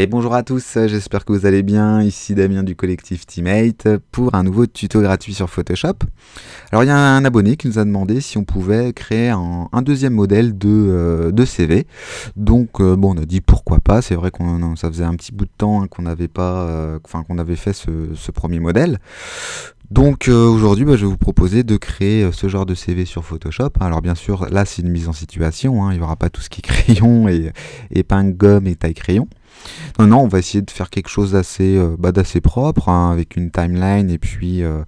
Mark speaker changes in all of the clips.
Speaker 1: Et bonjour à tous, euh, j'espère que vous allez bien. Ici Damien du collectif Teammate pour un nouveau tuto gratuit sur Photoshop. Alors il y a un abonné qui nous a demandé si on pouvait créer un, deuxième modèle de, euh, CV. Donc euh, bon, on a dit pourquoi pas. C'est vrai qu'on ça faisait un petit bout de temps hein, qu'on n'avait pas, enfin qu'on avait fait ce, premier modèle. Donc aujourd'hui, bah, je vais vous proposer de créer ce genre de CV sur Photoshop. Alors bien sûr, là c'est une mise en situation, hein. il n'y aura pas tout ce qui est crayon et, épingle, gomme et taille crayon. Non, non, on va essayer de faire quelque chose d'assez euh, bah, propre, hein, avec une timeline et puis euh,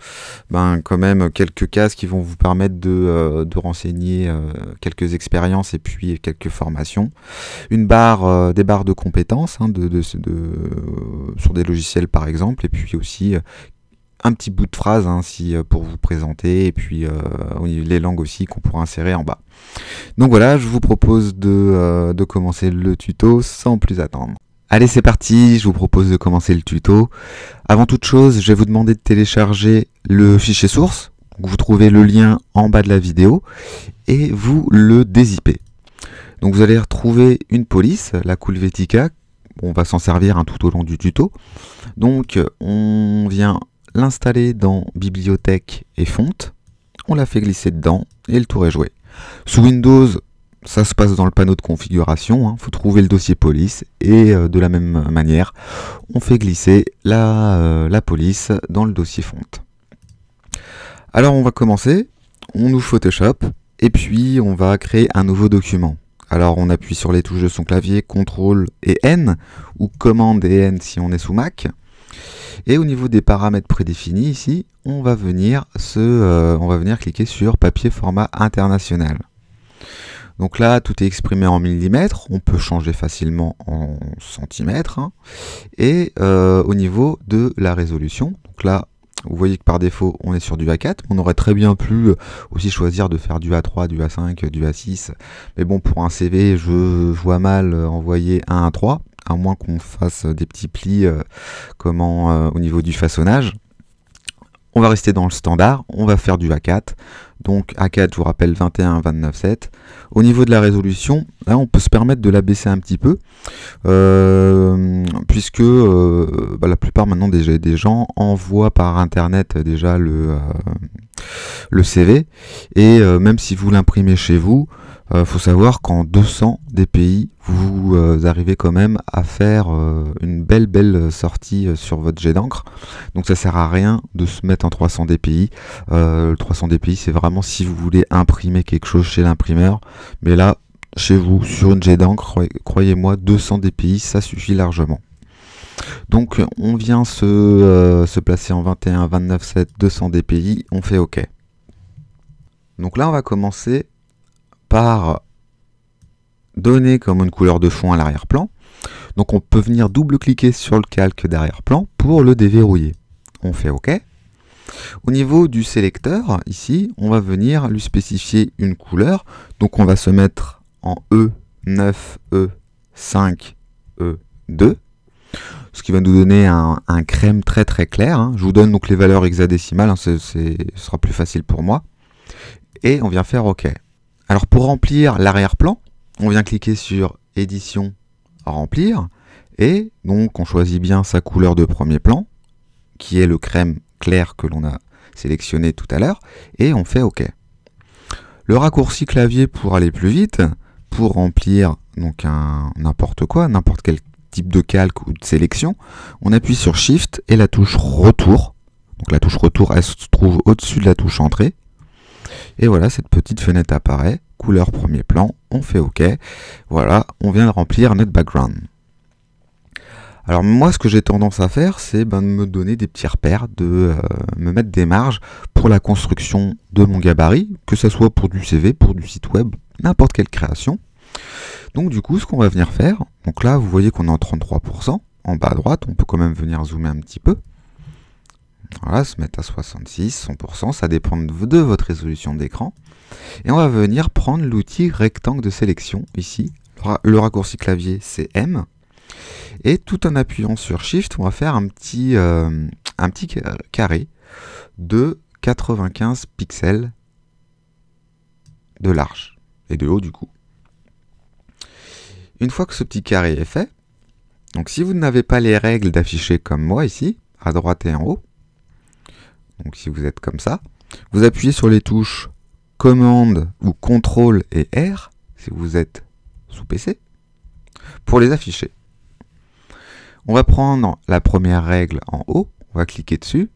Speaker 1: ben, quand même quelques cases qui vont vous permettre de, euh, renseigner quelques expériences et puis quelques formations. Une barre, des barres de compétences hein, de, sur des logiciels par exemple, et puis aussi un petit bout de phrase hein, pour vous présenter et puis les langues aussi qu'on pourra insérer en bas. Donc voilà, je vous propose de, de commencer le tuto sans plus attendre. Allez, c'est parti, je vous propose de commencer le tuto. Avant toute chose, je vais vous demander de télécharger le fichier source. Vous trouvez le lien en bas de la vidéo et vous le dézippez. Donc vous allez retrouver une police, la Coolvetica. On va s'en servir un hein, tout au long du tuto. Donc on vient l'installer dans bibliothèque et fonte. On la fait glisser dedans et le tour est joué. Sous Windows, ça se passe dans le panneau de configuration, il hein. faut trouver le dossier police et euh, de la même manière, on fait glisser euh, la, police dans le dossier fonte. Alors on va commencer, on ouvre Photoshop et puis on va créer un nouveau document. Alors on appuie sur les touches de son clavier, CTRL et N, ou commande et N si on est sous Mac. Et au niveau des paramètres prédéfinis ici, on va venir, euh, on va venir cliquer sur papier format international. Donc là, tout est exprimé en millimètres, on peut changer facilement en centimètres. Hein. Et euh, au niveau de la résolution, donc là, vous voyez que par défaut, on est sur du A4. On aurait très bien pu euh, aussi choisir de faire du A3, du A5, du A6. Mais bon, pour un CV, je, vois mal euh, envoyer un A3, à moins qu'on fasse des petits plis comment, au niveau du façonnage. On va rester dans le standard, on va faire du A4. Donc A4, je vous rappelle, 21, 29, 7. Au niveau de la résolution, là, on peut se permettre de la baisser un petit peu, euh, puisque euh, bah, la plupart maintenant des, des, gens envoient par Internet euh, déjà le, le CV, et même si vous l'imprimez chez vous, euh, faut savoir qu'en 200 dpi, vous euh, arrivez quand même à faire euh, une belle belle sortie euh, sur votre jet d'encre. Donc ça sert à rien de se mettre en 300 DPI. le 300 DPI, c'est vraiment si vous voulez imprimer quelque chose chez l'imprimeur. Mais là, chez vous, sur une jet d'encre, croyez-moi, 200 DPI, ça suffit largement. Donc on vient se, se placer en 21, 29, 7, 200 DPI, on fait OK. Donc là, on va commencer par donner comme une couleur de fond à l'arrière-plan. Donc on peut venir double-cliquer sur le calque d'arrière-plan pour le déverrouiller. On fait OK. Au niveau du sélecteur, ici, on va venir lui spécifier une couleur. Donc on va se mettre en E9, E5, E2. Ce qui va nous donner un, crème très très clair. Hein. Je vous donne donc les valeurs hexadécimales, hein. ce sera plus facile pour moi. Et on vient faire OK. Alors pour remplir l'arrière-plan, on vient cliquer sur édition remplir et donc on choisit bien sa couleur de premier plan qui est le crème clair que l'on a sélectionné tout à l'heure et on fait OK. Le raccourci clavier pour aller plus vite, pour remplir donc un n'importe quoi, n'importe quel type de calque ou de sélection, on appuie sur Shift et la touche retour. Donc la touche retour elle se trouve au-dessus de la touche entrée et voilà, cette petite fenêtre apparaît, couleur premier plan, on fait OK. Voilà, on vient de remplir notre background. Alors moi, ce que j'ai tendance à faire, c'est ben, de me donner des petits repères, de euh, me mettre des marges pour la construction de mon gabarit, que ce soit pour du CV, pour du site web, n'importe quelle création. Donc du coup, ce qu'on va venir faire, donc là, vous voyez qu'on est en 33%, en bas à droite, on peut quand même venir zoomer un petit peu. Voilà, se mettre à 66, 100%, ça dépend de votre résolution d'écran. Et on va venir prendre l'outil rectangle de sélection, ici, le raccourci clavier c'est M. Et tout en appuyant sur Shift, on va faire un petit, euh, un petit carré de 95 pixels de large et de haut du coup. Une fois que ce petit carré est fait, donc si vous n'avez pas les règles d'afficher comme moi ici, à droite et en haut, donc si vous êtes comme ça, vous appuyez sur les touches commande ou contrôle et R, si vous êtes sous PC, pour les afficher. On va prendre la première règle en haut, on va cliquer dessus,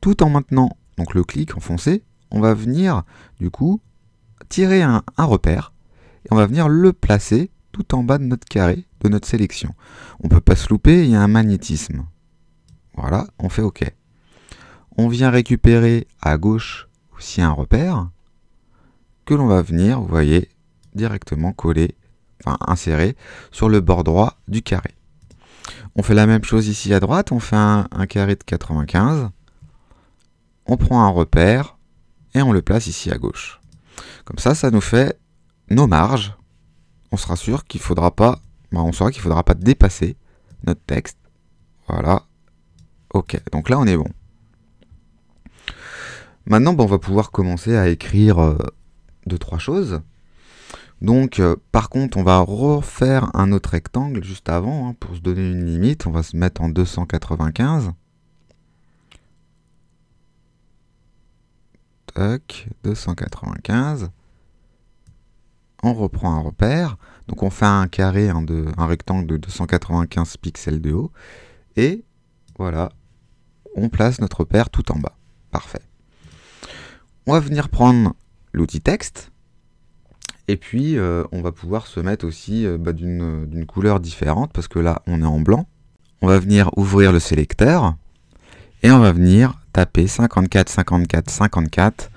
Speaker 1: tout en maintenant donc le clic enfoncé, on va venir du coup tirer un, un repère, et on va venir le placer tout en bas de notre carré, de notre sélection. On ne peut pas se louper, il y a un magnétisme. Voilà, on fait OK on vient récupérer à gauche aussi un repère que l'on va venir, vous voyez, directement coller, enfin insérer sur le bord droit du carré. On fait la même chose ici à droite, on fait un, carré de 95, on prend un repère et on le place ici à gauche. Comme ça, ça nous fait nos marges. On sera sûr qu'il faudra pas, ben, on qu'il faudra pas dépasser notre texte. Voilà. Ok, donc là on est bon. Maintenant, ben, on va pouvoir commencer à écrire euh, deux, trois choses. Donc, euh, par contre, on va refaire un autre rectangle juste avant, hein, pour se donner une limite. On va se mettre en 295. Tac, 295. On reprend un repère. Donc, on fait un carré, de, un rectangle de 295 pixels de haut. Et voilà, on place notre repère tout en bas. Parfait on va venir prendre l'outil texte, et puis euh, on va pouvoir se mettre aussi euh, bah, euh, d'une couleur différente, parce que là on est en blanc. On va venir ouvrir le sélecteur, et on va venir taper 54, 54, 54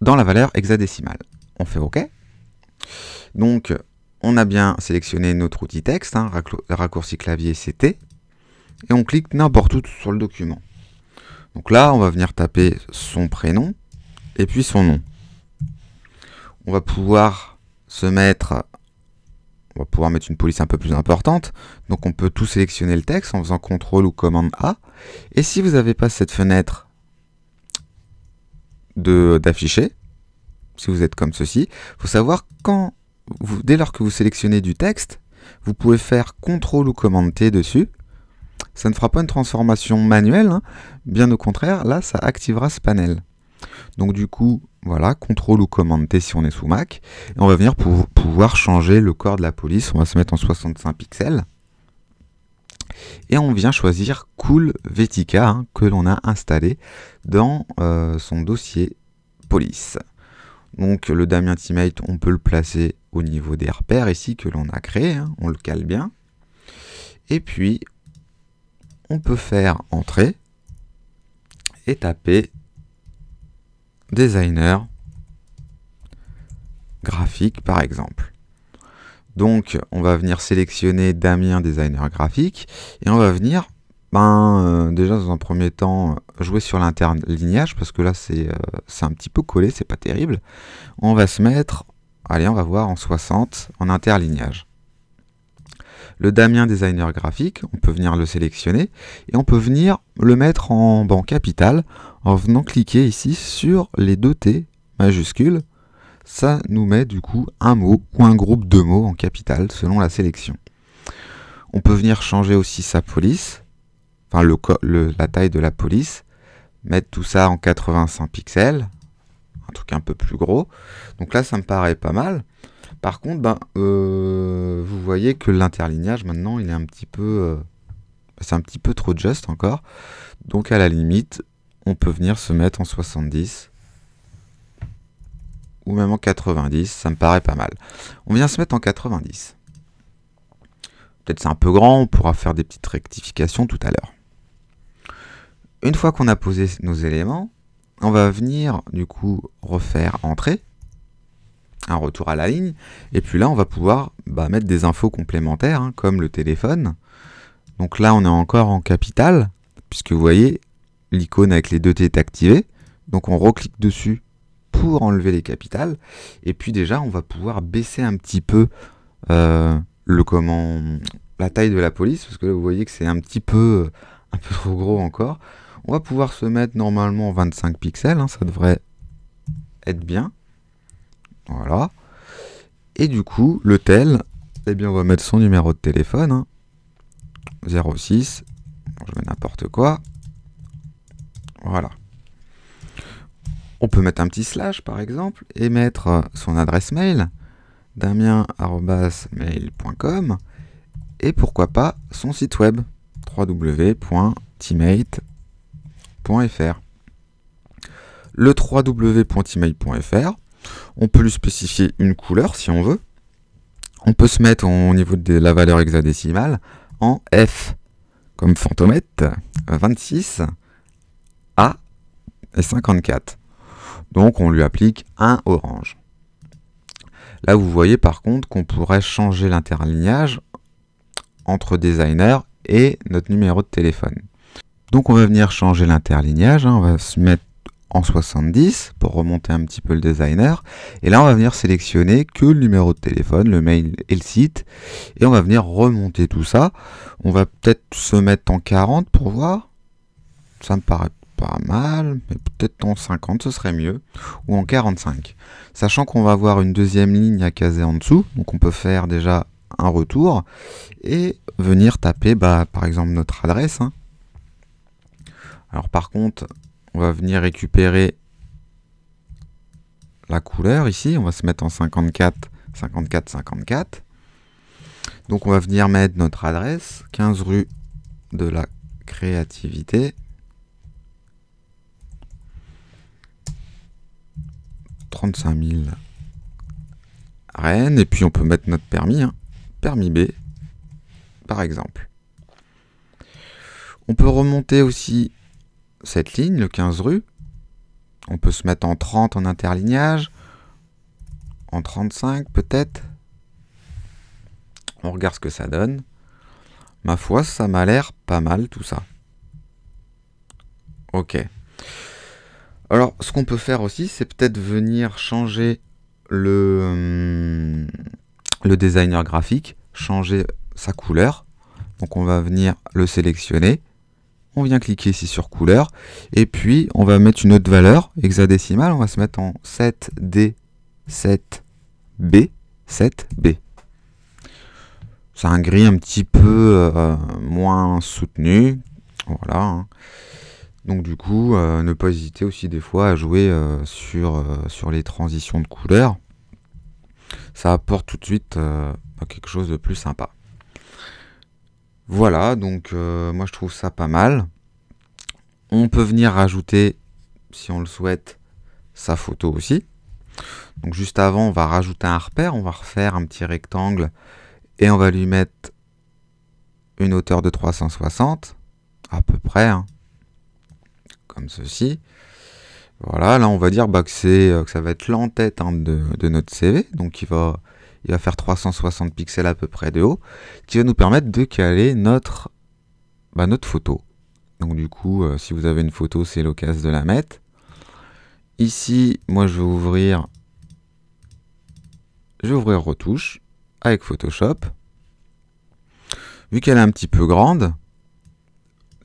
Speaker 1: dans la valeur hexadécimale. On fait OK. Donc on a bien sélectionné notre outil texte, hein, raccourci clavier CT, et on clique n'importe où sur le document. Donc là, on va venir taper son prénom, et puis son nom. On va pouvoir se mettre, on va pouvoir mettre une police un peu plus importante. Donc on peut tout sélectionner le texte en faisant CTRL ou commande A. Et si vous n'avez pas cette fenêtre de d'afficher, si vous êtes comme ceci, faut savoir quand, vous, dès lors que vous sélectionnez du texte, vous pouvez faire CTRL ou commande T dessus. Ça ne fera pas une transformation manuelle, hein. bien au contraire, là ça activera ce panel. Donc du coup, voilà, contrôle ou commande T si on est sous Mac. on va venir pour pouvoir changer le corps de la police. On va se mettre en 65 pixels. Et on vient choisir Cool Vetica hein, que l'on a installé dans euh, son dossier police. Donc le Damien Teammate, on peut le placer au niveau des repères ici que l'on a créé. Hein. on le cale bien. Et puis, on peut faire entrer et taper designer graphique par exemple. Donc on va venir sélectionner Damien designer graphique et on va venir ben, euh, déjà dans un premier temps jouer sur l'interlignage parce que là euh, c'est un petit peu collé, c'est pas terrible. On va se mettre, allez on va voir en 60 en interlignage. Le Damien designer graphique, on peut venir le sélectionner et on peut venir le mettre en banque capital en venant cliquer ici sur les deux T majuscules, ça nous met du coup un mot ou un groupe de mots en capital selon la sélection. On peut venir changer aussi sa police, enfin le, la taille de la police, mettre tout ça en 85 pixels, un truc un peu plus gros. Donc là, ça me paraît pas mal. Par contre, ben, euh, vous voyez que l'interlignage maintenant, il est un petit peu, euh, c'est un petit peu trop juste encore. Donc à la limite, on peut venir se mettre en 70 ou même en 90, ça me paraît pas mal. On vient se mettre en 90. Peut-être c'est un peu grand, on pourra faire des petites rectifications tout à l'heure. Une fois qu'on a posé nos éléments, on va venir du coup refaire entrer, un retour à la ligne, et puis là on va pouvoir bah, mettre des infos complémentaires, hein, comme le téléphone. Donc là on est encore en capital, puisque vous voyez, l'icône avec les deux T est activée. Donc on reclique dessus pour enlever les capitales. Et puis déjà, on va pouvoir baisser un petit peu euh, le comment la taille de la police, parce que là vous voyez que c'est un petit peu euh, un peu trop gros encore. On va pouvoir se mettre normalement 25 pixels, hein, ça devrait être bien. Voilà. Et du coup, le tel, eh bien on va mettre son numéro de téléphone. 06, hein. je mets n'importe quoi. Voilà. On peut mettre un petit slash par exemple et mettre euh, son adresse mail, damien.mail.com et pourquoi pas son site web www.teammate.fr. Le www.teammate.fr, on peut lui spécifier une couleur si on veut. On peut se mettre au niveau de la valeur hexadécimale en F, comme fantomètre 26 et 54. Donc on lui applique un orange. Là, vous voyez par contre qu'on pourrait changer l'interlignage entre designer et notre numéro de téléphone. Donc on va venir changer l'interlignage, hein. on va se mettre en 70 pour remonter un petit peu le designer. Et là, on va venir sélectionner que le numéro de téléphone, le mail et le site. Et on va venir remonter tout ça. On va peut-être se mettre en 40 pour voir. Ça me paraît pas mal, mais peut-être en 50 ce serait mieux, ou en 45. Sachant qu'on va avoir une deuxième ligne à caser en dessous, donc on peut faire déjà un retour, et venir taper bah, par exemple notre adresse. Hein. Alors par contre, on va venir récupérer la couleur ici, on va se mettre en 54, 54, 54. Donc on va venir mettre notre adresse, 15 rue de la créativité. 35 000 rennes. Et puis on peut mettre notre permis, hein. permis B, par exemple. On peut remonter aussi cette ligne, le 15 rue. On peut se mettre en 30 en interlignage, en 35 peut-être. On regarde ce que ça donne. Ma foi, ça m'a l'air pas mal tout ça. Ok. Alors, ce qu'on peut faire aussi, c'est peut-être venir changer le, hum, le designer graphique, changer sa couleur. Donc on va venir le sélectionner. On vient cliquer ici sur couleur. Et puis on va mettre une autre valeur hexadécimale. On va se mettre en 7D7B. 7B. C'est un gris un petit peu euh, moins soutenu. Voilà. Hein. Donc du coup, euh, ne pas hésiter aussi des fois à jouer euh, sur, euh, sur les transitions de couleurs. Ça apporte tout de suite bah, quelque chose de plus sympa. Voilà, donc moi je trouve ça pas mal. On peut venir rajouter, si on le souhaite, sa photo aussi. Donc juste avant, on va rajouter un repère, on va refaire un petit rectangle et on va lui mettre une hauteur de 360, à peu près. Hein comme ceci. Voilà, là on va dire bah, euh, que, ça va être l'entête hein, de, notre CV, donc il va, il va faire 360 pixels à peu près de haut, qui va nous permettre de caler notre, bah, notre photo. Donc du coup, euh, si vous avez une photo, c'est l'occasion de la mettre. Ici, moi je vais ouvrir, je vais ouvrir retouche avec Photoshop. Vu qu'elle est un petit peu grande,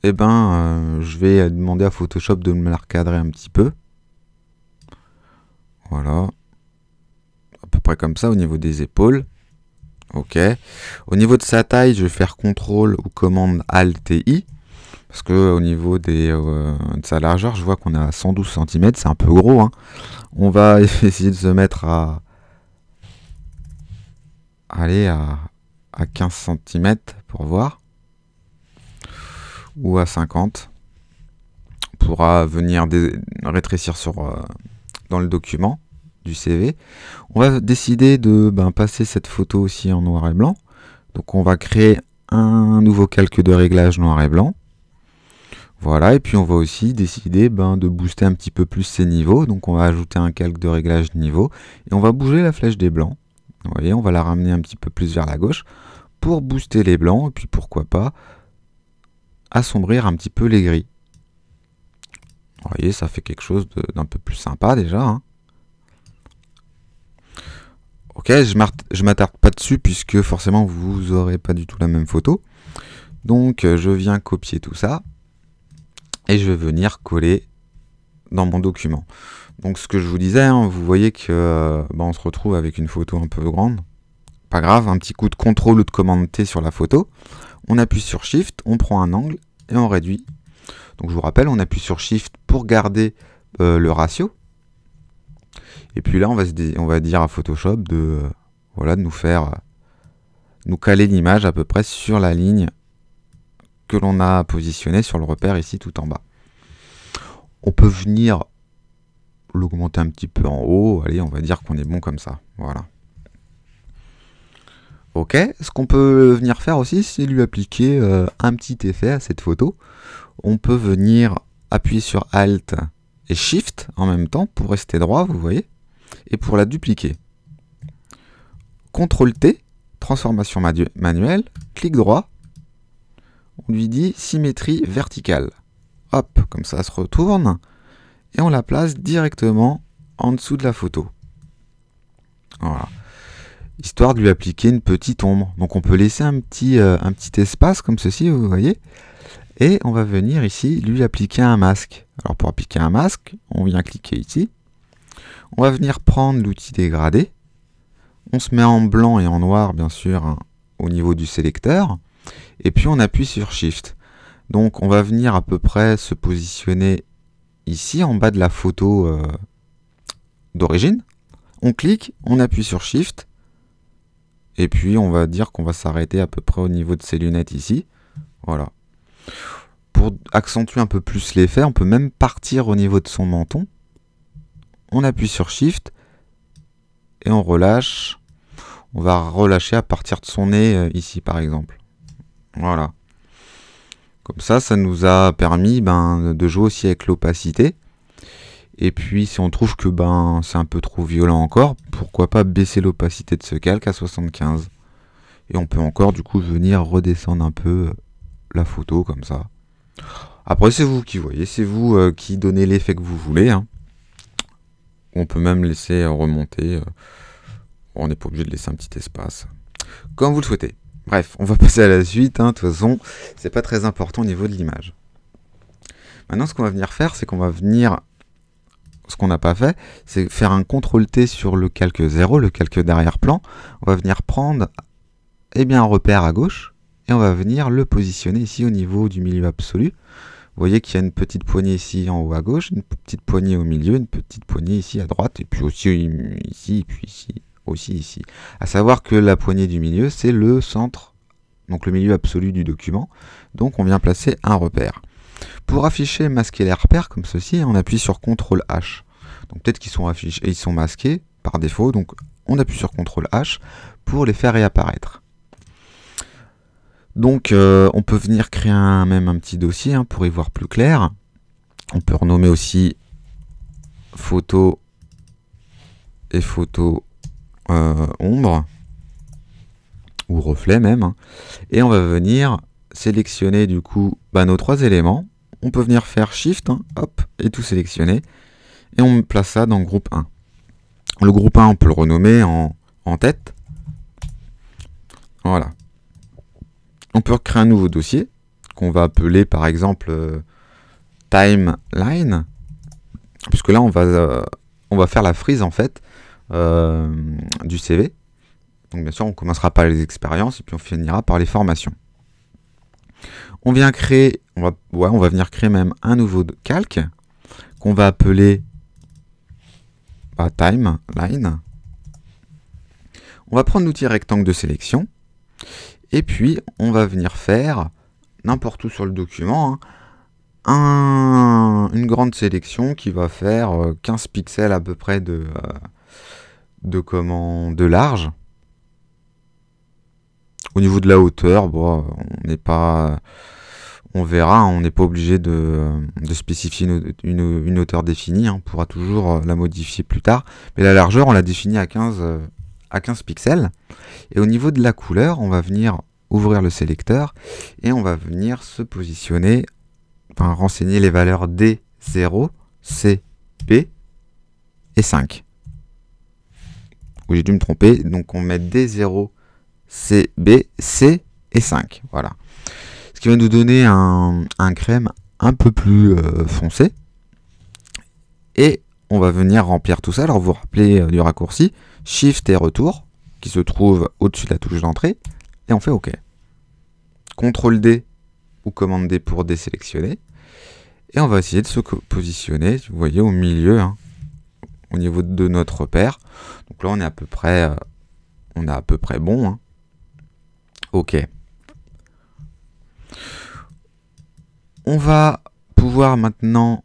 Speaker 1: eh ben, euh, je vais demander à Photoshop de me la recadrer un petit peu. Voilà. À peu près comme ça au niveau des épaules. Ok. Au niveau de sa taille, je vais faire CTRL ou commande ALT I. Parce que au niveau des, euh, de sa largeur, je vois qu'on est à 112 cm, c'est un peu gros. Hein. On va essayer de se mettre à. aller à, à 15 cm pour voir ou à 50. pourra venir rétrécir sur, euh, dans le document du CV. On va décider de ben, passer cette photo aussi en noir et blanc. Donc on va créer un nouveau calque de réglage noir et blanc. Voilà, et puis on va aussi décider ben, de booster un petit peu plus ces niveaux. Donc on va ajouter un calque de réglage niveau. Et on va bouger la flèche des blancs. Vous voyez, on va la ramener un petit peu plus vers la gauche pour booster les blancs. Et puis pourquoi pas assombrir un petit peu les gris. Vous voyez, ça fait quelque chose d'un peu plus sympa déjà. Hein. Ok, je m'attarde pas dessus puisque forcément vous aurez pas du tout la même photo. Donc euh, je viens copier tout ça et je vais venir coller dans mon document. Donc ce que je vous disais, hein, vous voyez que euh, bah, on se retrouve avec une photo un peu grande pas grave, un petit coup de contrôle ou de commande T sur la photo. On appuie sur Shift, on prend un angle et on réduit. Donc je vous rappelle, on appuie sur Shift pour garder euh, le ratio. Et puis là, on va, dire, à Photoshop de, euh, voilà, de nous faire, euh, nous caler l'image à peu près sur la ligne que l'on a positionnée sur le repère ici tout en bas. On peut venir l'augmenter un petit peu en haut. Allez, on va dire qu'on est bon comme ça. Voilà. Ok, ce qu'on peut venir faire aussi, c'est lui appliquer euh, un petit effet à cette photo. On peut venir appuyer sur Alt et Shift en même temps pour rester droit, vous voyez, et pour la dupliquer. CTRL T, transformation manuelle, clic droit, on lui dit symétrie verticale. Hop, comme ça ça se retourne, et on la place directement en dessous de la photo. Voilà histoire de lui appliquer une petite ombre. Donc on peut laisser un petit, euh, un petit espace comme ceci, vous voyez. Et on va venir ici lui appliquer un masque. Alors pour appliquer un masque, on vient cliquer ici. On va venir prendre l'outil dégradé. On se met en blanc et en noir, bien sûr, hein, au niveau du sélecteur. Et puis on appuie sur Shift. Donc on va venir à peu près se positionner ici, en bas de la photo euh, d'origine. On clique, on appuie sur Shift, et puis on va dire qu'on va s'arrêter à peu près au niveau de ses lunettes ici. Voilà. Pour accentuer un peu plus l'effet, on peut même partir au niveau de son menton. On appuie sur Shift et on relâche. On va relâcher à partir de son nez euh, ici par exemple. Voilà. Comme ça, ça nous a permis ben, de jouer aussi avec l'opacité. Et puis si on trouve que ben c'est un peu trop violent encore, pourquoi pas baisser l'opacité de ce calque à 75. Et on peut encore du coup venir redescendre un peu euh, la photo comme ça. Après c'est vous qui voyez, c'est vous euh, qui donnez l'effet que vous voulez. Hein. On peut même laisser remonter. Euh, on n'est pas obligé de laisser un petit espace. Comme vous le souhaitez. Bref, on va passer à la suite, hein, de toute façon, c'est pas très important au niveau de l'image. Maintenant, ce qu'on va venir faire, c'est qu'on va venir ce qu'on n'a pas fait, c'est faire un contrôle T sur le calque 0, le calque d'arrière-plan. On va venir prendre eh bien, un repère à gauche et on va venir le positionner ici au niveau du milieu absolu. Vous voyez qu'il y a une petite poignée ici en haut à gauche, une petite poignée au milieu, une petite poignée ici à droite, et puis aussi ici, et puis ici, aussi ici. À savoir que la poignée du milieu, c'est le centre, donc le milieu absolu du document. Donc on vient placer un repère. Pour afficher et masquer les repères comme ceci, on appuie sur CTRL H. Donc peut-être qu'ils sont affichés et ils sont masqués par défaut, donc on appuie sur CTRL H pour les faire réapparaître. Donc euh, on peut venir créer un, même un petit dossier hein, pour y voir plus clair. On peut renommer aussi photo et photo euh, ombre ou reflet même. Hein. Et on va venir sélectionner du coup bah, nos trois éléments. On peut venir faire Shift, hein, hop, et tout sélectionner. Et on place ça dans groupe 1. Le groupe 1, on peut le renommer en, tête. Voilà. On peut créer un nouveau dossier qu'on va appeler par exemple euh, timeline. Puisque là, on va, euh, on va faire la frise en fait euh, du CV. Donc bien sûr, on commencera par les expériences et puis on finira par les formations. On vient créer, on va, venir créer même un nouveau calque qu'on va appeler bah, Time timeline. On va prendre l'outil rectangle de sélection et puis on va venir faire n'importe où sur le document hein, une grande sélection qui va faire 15 euh, pixels à peu près de, euh, de large. Au niveau de la hauteur, bon, on n'est pas. On verra, on n'est pas obligé de, spécifier une, hauteur définie, hein. on pourra toujours euh, la modifier plus tard. Mais la largeur, on l'a définie à 15, euh, à 15 pixels. Et au niveau de la couleur, on va venir ouvrir le sélecteur et on va venir se positionner, enfin renseigner les valeurs D0, C, P et 5. Oui, j'ai dû me tromper, donc on met D0, C, B, C et 5. Voilà. Ce qui va nous donner un, crème un peu plus euh, foncé. Et on va venir remplir tout ça. Alors vous vous rappelez euh, du raccourci, Shift et retour, qui se trouve au-dessus de la touche d'entrée. Et on fait OK. CTRL D ou commande D pour désélectionner. Et on va essayer de se positionner, vous voyez, au milieu, hein, au niveau de notre repère. Donc là, on est à peu près, euh, on est à peu près bon. Hein. OK. On va pouvoir maintenant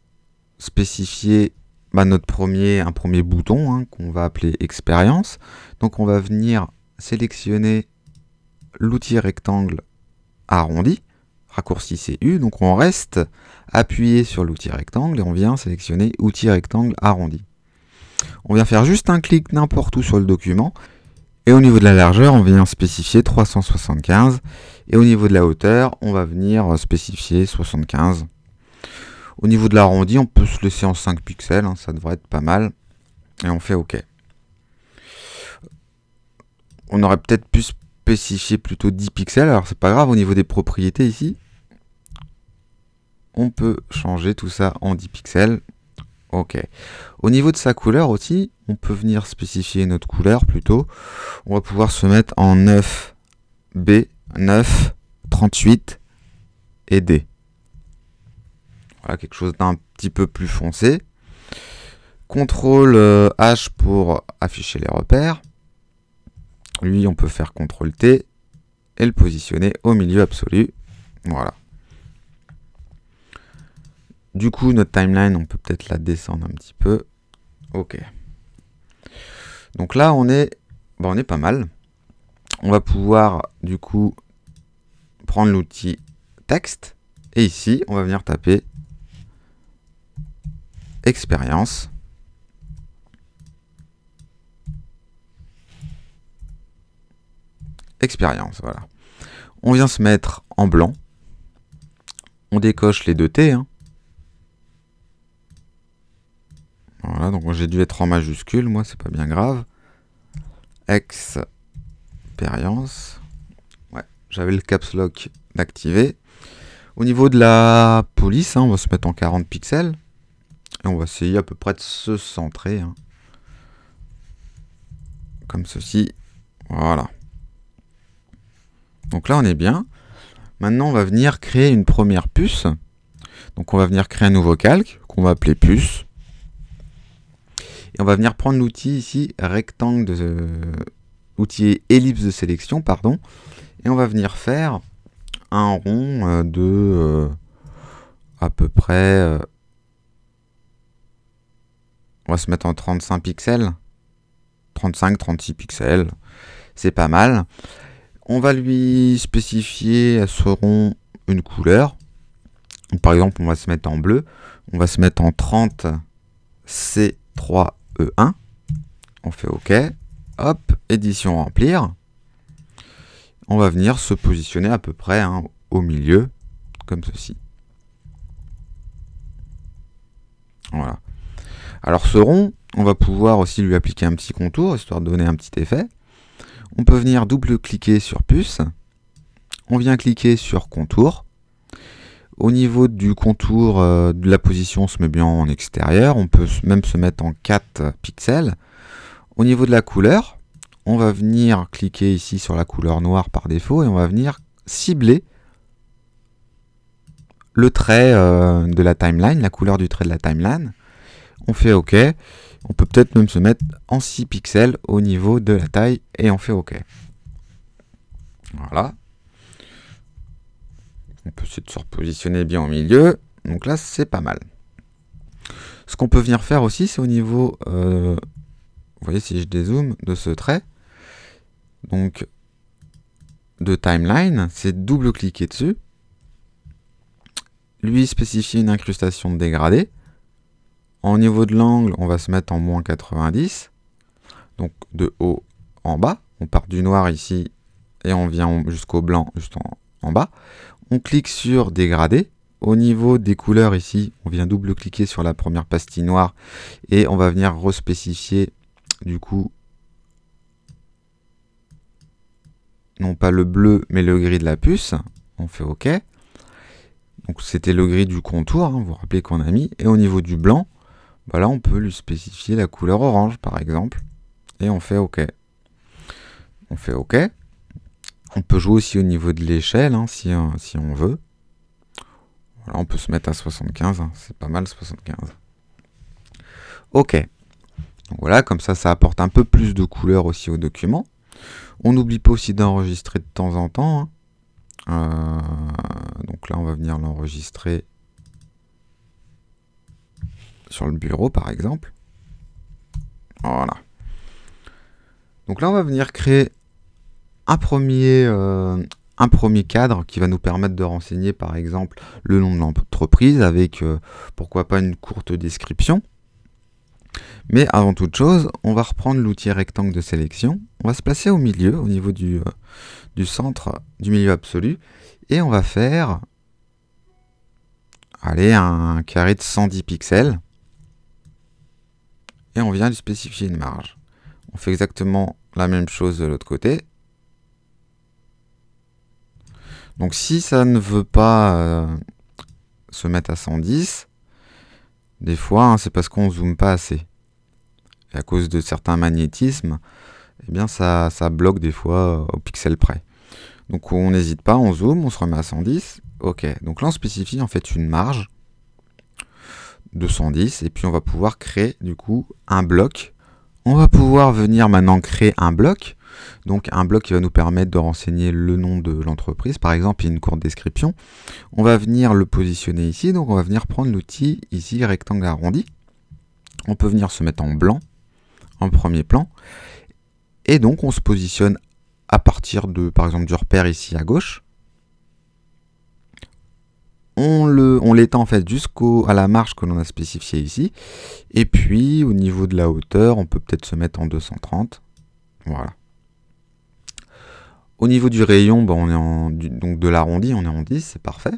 Speaker 1: spécifier bah, notre premier, un premier bouton hein, qu'on va appeler expérience. Donc on va venir sélectionner l'outil rectangle arrondi, raccourci cu ». donc on reste appuyé sur l'outil rectangle et on vient sélectionner outil rectangle arrondi. On vient faire juste un clic n'importe où sur le document et au niveau de la largeur, on vient spécifier 375. Et au niveau de la hauteur, on va venir euh, spécifier 75. Au niveau de l'arrondi, on peut se laisser en 5 pixels, hein, ça devrait être pas mal. Et on fait OK. On aurait peut-être pu spécifier plutôt 10 pixels, alors c'est pas grave, au niveau des propriétés ici, on peut changer tout ça en 10 pixels. OK. Au niveau de sa couleur aussi, on peut venir spécifier notre couleur plutôt. On va pouvoir se mettre en 9, B, 9, 38 et D. Voilà quelque chose d'un petit peu plus foncé. CTRL euh, H pour afficher les repères. Lui, on peut faire CTRL T et le positionner au milieu absolu. Voilà. Du coup, notre timeline, on peut peut-être la descendre un petit peu. Ok. Donc là, on est, bah, on est pas mal. On va pouvoir, du coup, prendre l'outil texte. Et ici, on va venir taper expérience. Expérience, voilà. On vient se mettre en blanc. On décoche les deux T. Hein. Voilà, donc j'ai dû être en majuscule, moi, c'est pas bien grave. Expérience. Ouais, j'avais le caps lock d'activer. Au niveau de la police, hein, on va se mettre en 40 pixels. Et on va essayer à peu près de se centrer. Hein. Comme ceci. Voilà. Donc là, on est bien. Maintenant, on va venir créer une première puce. Donc on va venir créer un nouveau calque qu'on va appeler puce. Et on va venir prendre l'outil ici, rectangle, de, outil ellipse de sélection, pardon. Et on va venir faire un rond euh, de euh, à peu près... Euh, on va se mettre en 35 pixels. 35, 36 pixels. C'est pas mal. On va lui spécifier à ce rond une couleur. Par exemple, on va se mettre en bleu. On va se mettre en 30 C3 E1. On fait OK. Hop, édition remplir. On va venir se positionner à peu près hein, au milieu, comme ceci. Voilà. Alors ce rond, on va pouvoir aussi lui appliquer un petit contour, histoire de donner un petit effet. On peut venir double-cliquer sur puce. On vient cliquer sur contour. Au niveau du contour, euh, de la position on se met bien en extérieur, on peut même se mettre en 4 pixels. Au niveau de la couleur, on va venir cliquer ici sur la couleur noire par défaut et on va venir cibler le trait euh, de la timeline, la couleur du trait de la timeline. On fait OK. On peut peut-être même se mettre en 6 pixels au niveau de la taille et on fait OK. Voilà. On peut essayer de se repositionner bien au milieu. Donc là, c'est pas mal. Ce qu'on peut venir faire aussi, c'est au niveau, euh, vous voyez si je dézoome, de ce trait, donc de timeline, c'est double-cliquer dessus, lui spécifier une incrustation de dégradé. En niveau de l'angle, on va se mettre en moins 90, donc de haut en bas. On part du noir ici et on vient jusqu'au blanc juste en bas. On clique sur dégradé. Au niveau des couleurs ici, on vient double-cliquer sur la première pastille noire et on va venir re-spécifier, du coup non pas le bleu mais le gris de la puce. On fait OK. Donc c'était le gris du contour, hein, vous vous rappelez qu'on a mis. Et au niveau du blanc, voilà bah on peut lui spécifier la couleur orange par exemple. Et on fait OK. On fait OK. On peut jouer aussi au niveau de l'échelle, hein, euh, si, on veut. on peut se mettre à 75, hein, c'est pas mal 75. Ok. voilà, comme ça, ça apporte un peu plus de couleur aussi au document. On n'oublie pas aussi d'enregistrer de temps en temps. Hein. Euh, donc là, on va venir l'enregistrer sur le bureau, par exemple. Voilà. Donc là, on va venir créer un premier, euh, un premier cadre qui va nous permettre de renseigner par exemple le nom de l'entreprise avec euh, pourquoi pas une courte description. Mais avant toute chose, on va reprendre l'outil rectangle de sélection, on va se placer au milieu, au niveau du, euh, du centre, du milieu absolu, et on va faire un carré de 110 pixels, et on vient lui spécifier une marge. On fait exactement la même chose de l'autre côté, donc si ça ne veut pas euh, se mettre à 110, des fois, hein, c'est parce qu'on zoome pas assez. Et à cause de certains magnétismes, eh bien ça, ça bloque des fois euh, au pixel près. Donc on n'hésite pas, on zoome, on se remet à 110. Ok, donc là on spécifie en fait une marge de 110 et puis on va pouvoir créer du coup un bloc. On va pouvoir venir maintenant créer un bloc. Donc un bloc qui va nous permettre de renseigner le nom de l'entreprise, par exemple, et une courte description. On va venir le positionner ici, donc on va venir prendre l'outil ici, rectangle arrondi. On peut venir se mettre en blanc, en premier plan. Et donc on se positionne à partir de, par exemple, du repère ici à gauche. On l'étend en fait jusqu'à la marge que l'on a spécifiée ici. Et puis au niveau de la hauteur, on peut peut-être se mettre en 230. Voilà. Au niveau du rayon, bah, on est donc de l'arrondi, on est en 10, c'est parfait.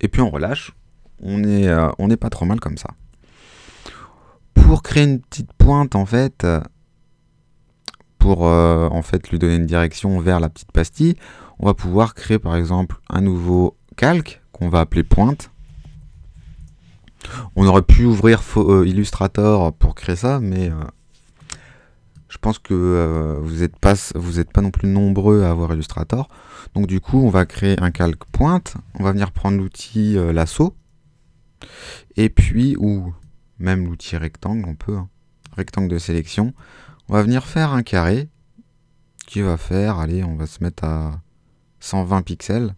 Speaker 1: Et puis on relâche, on est, euh, on pas trop mal comme ça. Pour créer une petite pointe, en fait, euh, pour euh, en fait lui donner une direction vers la petite pastille, on va pouvoir créer par exemple un nouveau calque qu'on va appeler pointe. On aurait pu ouvrir Illustrator pour créer ça, mais je pense que euh, vous n'êtes pas, vous êtes pas non plus nombreux à avoir Illustrator. Donc du coup, on va créer un calque pointe. On va venir prendre l'outil euh, lasso. Et puis, ou même l'outil rectangle, on peut. Hein. rectangle de sélection. On va venir faire un carré qui va faire, allez, on va se mettre à 120 pixels.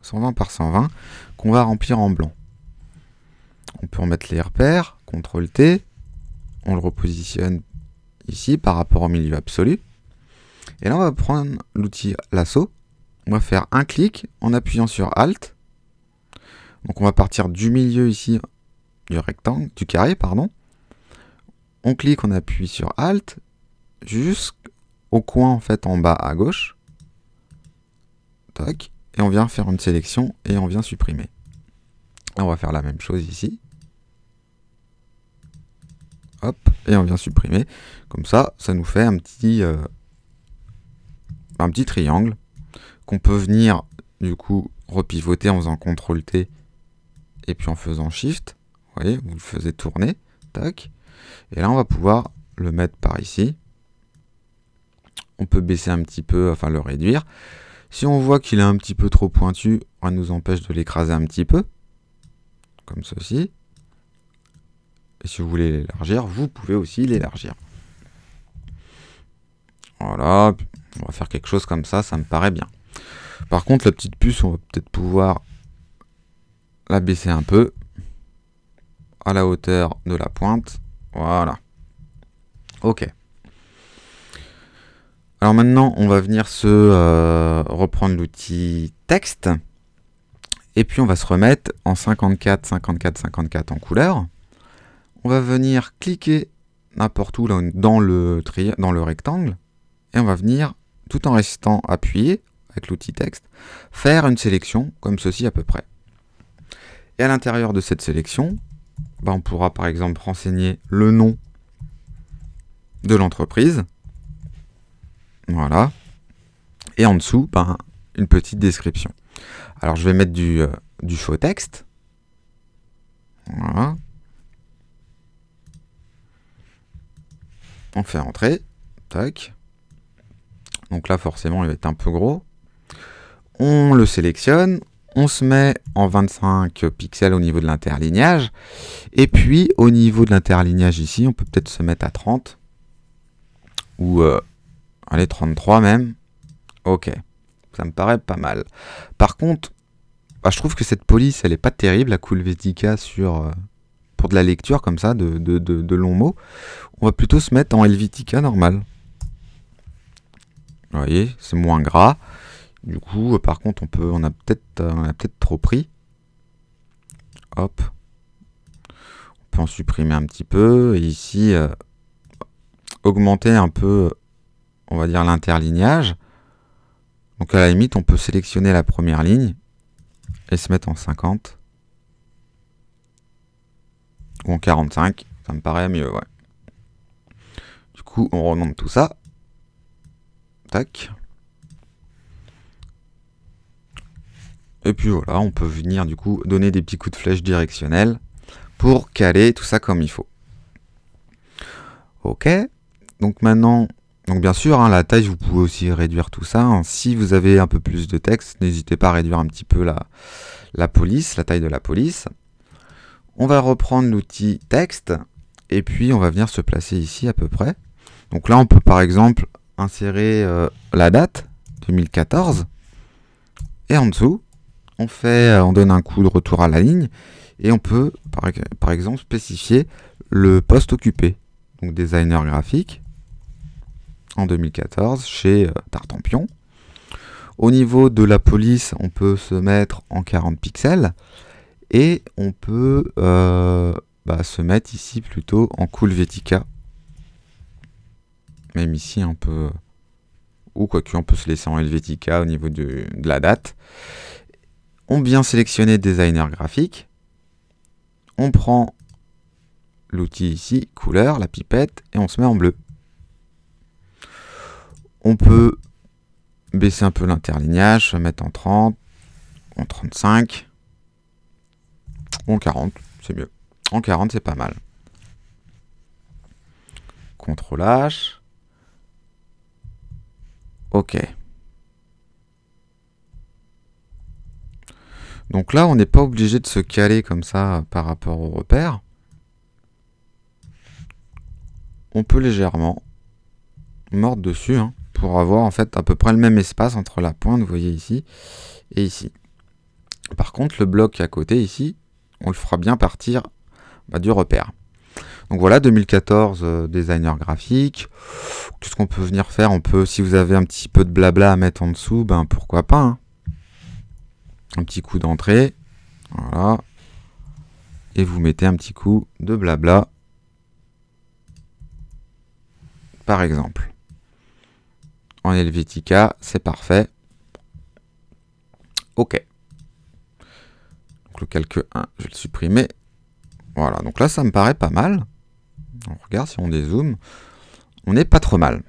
Speaker 1: 120 par 120, qu'on va remplir en blanc. On peut en mettre les repères, CTRL-T, on le repositionne ici par rapport au milieu absolu. Et là, on va prendre l'outil lasso. On va faire un clic en appuyant sur Alt. Donc on va partir du milieu ici, du rectangle, du carré, pardon. On clique, on appuie sur Alt, jusqu'au coin en fait en bas à gauche. Et on vient faire une sélection et on vient supprimer. on va faire la même chose ici et on vient supprimer. Comme ça, ça nous fait un petit, euh, un petit triangle qu'on peut venir du coup repivoter en faisant CTRL T et puis en faisant SHIFT. Vous voyez, vous le faisiez tourner, tac. Et là, on va pouvoir le mettre par ici. On peut baisser un petit peu, enfin le réduire. Si on voit qu'il est un petit peu trop pointu, on nous empêche de l'écraser un petit peu, comme ceci. Et si vous voulez l'élargir, vous pouvez aussi l'élargir. Voilà, on va faire quelque chose comme ça, ça me paraît bien. Par contre, la petite puce, on va peut-être pouvoir la baisser un peu à la hauteur de la pointe. Voilà. Ok. Alors maintenant, on va venir se euh, reprendre l'outil texte. Et puis on va se remettre en 54, 54, 54 en couleur on va venir cliquer n'importe où dans le, dans le rectangle, et on va venir, tout en restant appuyé avec l'outil texte, faire une sélection comme ceci à peu près. Et à l'intérieur de cette sélection, bah, on pourra par exemple renseigner le nom de l'entreprise. Voilà. Et en dessous, bah, une petite description. Alors je vais mettre du, euh, du faux texte. Voilà. on fait entrer, tac. Donc là, forcément, il va être un peu gros. On le sélectionne, on se met en 25 pixels au niveau de l'interlignage. Et puis, au niveau de l'interlignage ici, on peut peut-être se mettre à 30. Ou, euh, allez, 33 même. Ok, ça me paraît pas mal. Par contre, bah, je trouve que cette police, elle est pas terrible, la Vestica sur... Euh, pour de la lecture comme ça, de, longs mots, on va plutôt se mettre en Helvetica normal. voyez, c'est moins gras. Du coup, euh, par contre, on peut, on a peut-être, euh, on a peut-être trop pris. Hop. On peut en supprimer un petit peu. Et ici, euh, augmenter un peu, on va dire, l'interlignage. Donc à la limite, on peut sélectionner la première ligne et se mettre en 50 en 45, ça me paraît mieux, ouais. Du coup, on remonte tout ça. Tac. Et puis voilà, on peut venir du coup donner des petits coups de flèche directionnels pour caler tout ça comme il faut. Ok, donc maintenant, donc bien sûr, hein, la taille, vous pouvez aussi réduire tout ça. Hein. Si vous avez un peu plus de texte, n'hésitez pas à réduire un petit peu la, la police, la taille de la police. On va reprendre l'outil texte et puis on va venir se placer ici à peu près. Donc là, on peut par exemple insérer euh, la date 2014 et en dessous, on fait, euh, on donne un coup de retour à la ligne et on peut par, exemple spécifier le poste occupé. Donc designer graphique en 2014 chez euh, Tartampion. Au niveau de la police, on peut se mettre en 40 pixels. Et on peut euh, bah, se mettre ici plutôt en Coolvetica. Même ici, un peu Ou quoique, on peut se laisser en Helvetica au niveau de, la date. On vient sélectionner Designer graphique. On prend l'outil ici, couleur, la pipette, et on se met en bleu. On peut baisser un peu l'interlignage, se mettre en 30, en 35 en 40, c'est mieux. En 40, c'est pas mal. CTRL H. OK. Donc là, on n'est pas obligé de se caler comme ça par rapport au repère. On peut légèrement mordre dessus hein, pour avoir en fait à peu près le même espace entre la pointe, vous voyez ici, et ici. Par contre, le bloc à côté ici, on le fera bien partir bah, du repère. Donc voilà, 2014, euh, designer graphique. Tout ce qu'on peut venir faire On peut, si vous avez un petit peu de blabla à mettre en dessous, ben pourquoi pas. Hein. Un petit coup d'entrée. Voilà. Et vous mettez un petit coup de blabla. Par exemple. En Helvetica, c'est parfait. Ok calque 1, je vais le supprimer. Voilà, donc là, ça me paraît pas mal. On regarde si on dézoome. On n'est pas trop mal.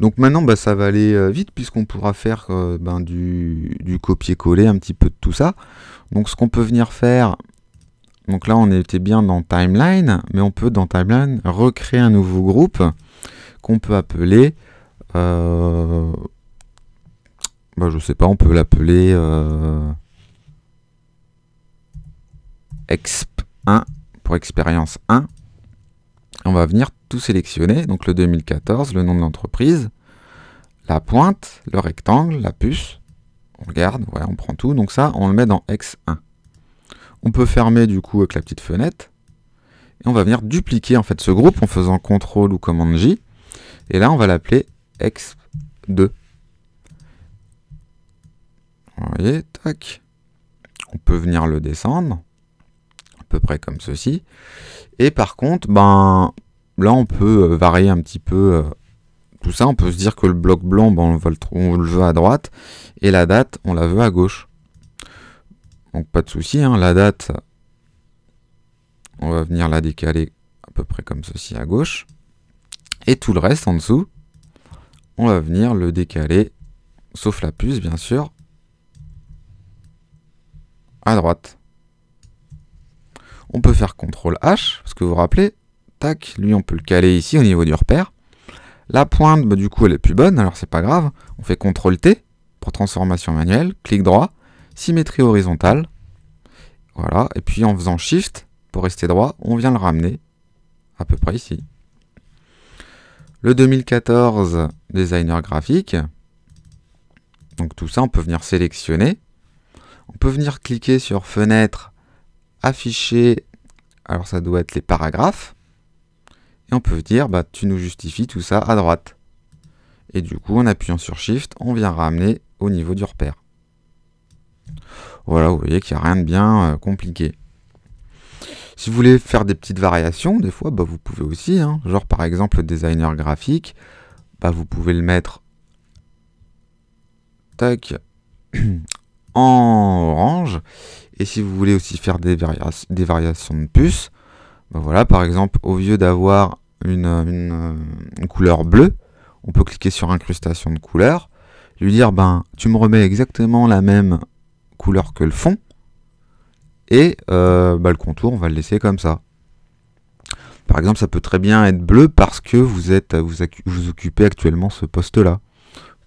Speaker 1: Donc maintenant, bah, ça va aller euh, vite puisqu'on pourra faire euh, ben, du, du copier-coller un petit peu de tout ça. Donc ce qu'on peut venir faire, donc là on était bien dans timeline, mais on peut dans timeline recréer un nouveau groupe qu'on peut appeler, euh, bah, je sais pas, on peut l'appeler exp1 pour expérience 1. On va venir tout sélectionner, donc le 2014, le nom de l'entreprise, la pointe, le rectangle, la puce. On regarde, ouais, on prend tout. Donc ça, on le met dans exp 1 On peut fermer du coup avec la petite fenêtre. Et on va venir dupliquer en fait ce groupe en faisant CTRL ou commande J. Et là, on va l'appeler exp 2 Vous voyez, tac. On peut venir le descendre peu près comme ceci. Et par contre, ben là on peut euh, varier un petit peu euh, tout ça. On peut se dire que le bloc blanc, ben, on, le, le, veut à droite, et la date, on la veut à gauche. Donc pas de souci, hein. la date, on va venir la décaler à peu près comme ceci à gauche. Et tout le reste en dessous, on va venir le décaler, sauf la puce bien sûr, à droite. On peut faire CTRL H, parce que vous vous rappelez, tac, lui on peut le caler ici au niveau du repère. La pointe, bah, du coup elle est plus bonne, alors c'est pas grave, on fait CTRL T pour transformation manuelle, clic droit, symétrie horizontale, voilà, et puis en faisant Shift, pour rester droit, on vient le ramener à peu près ici. Le 2014 designer graphique. Donc tout ça, on peut venir sélectionner. On peut venir cliquer sur fenêtre afficher, alors ça doit être les paragraphes, et on peut dire, bah, tu nous justifies tout ça à droite. Et du coup, en appuyant sur Shift, on vient ramener au niveau du repère. Voilà, vous voyez qu'il n'y a rien de bien euh, compliqué. Si vous voulez faire des petites variations, des fois, bah, vous pouvez aussi. Hein. Genre, par exemple, le designer graphique, bah, vous pouvez le mettre tac, en orange et si vous voulez aussi faire des, des variations de puces, ben voilà, par exemple, au lieu d'avoir une, couleur bleue, on peut cliquer sur incrustation de couleur, lui dire ben tu me remets exactement la même couleur que le fond, et euh, ben, le contour on va le laisser comme ça. Par exemple, ça peut très bien être bleu parce que vous êtes vous, vous occupez actuellement ce poste là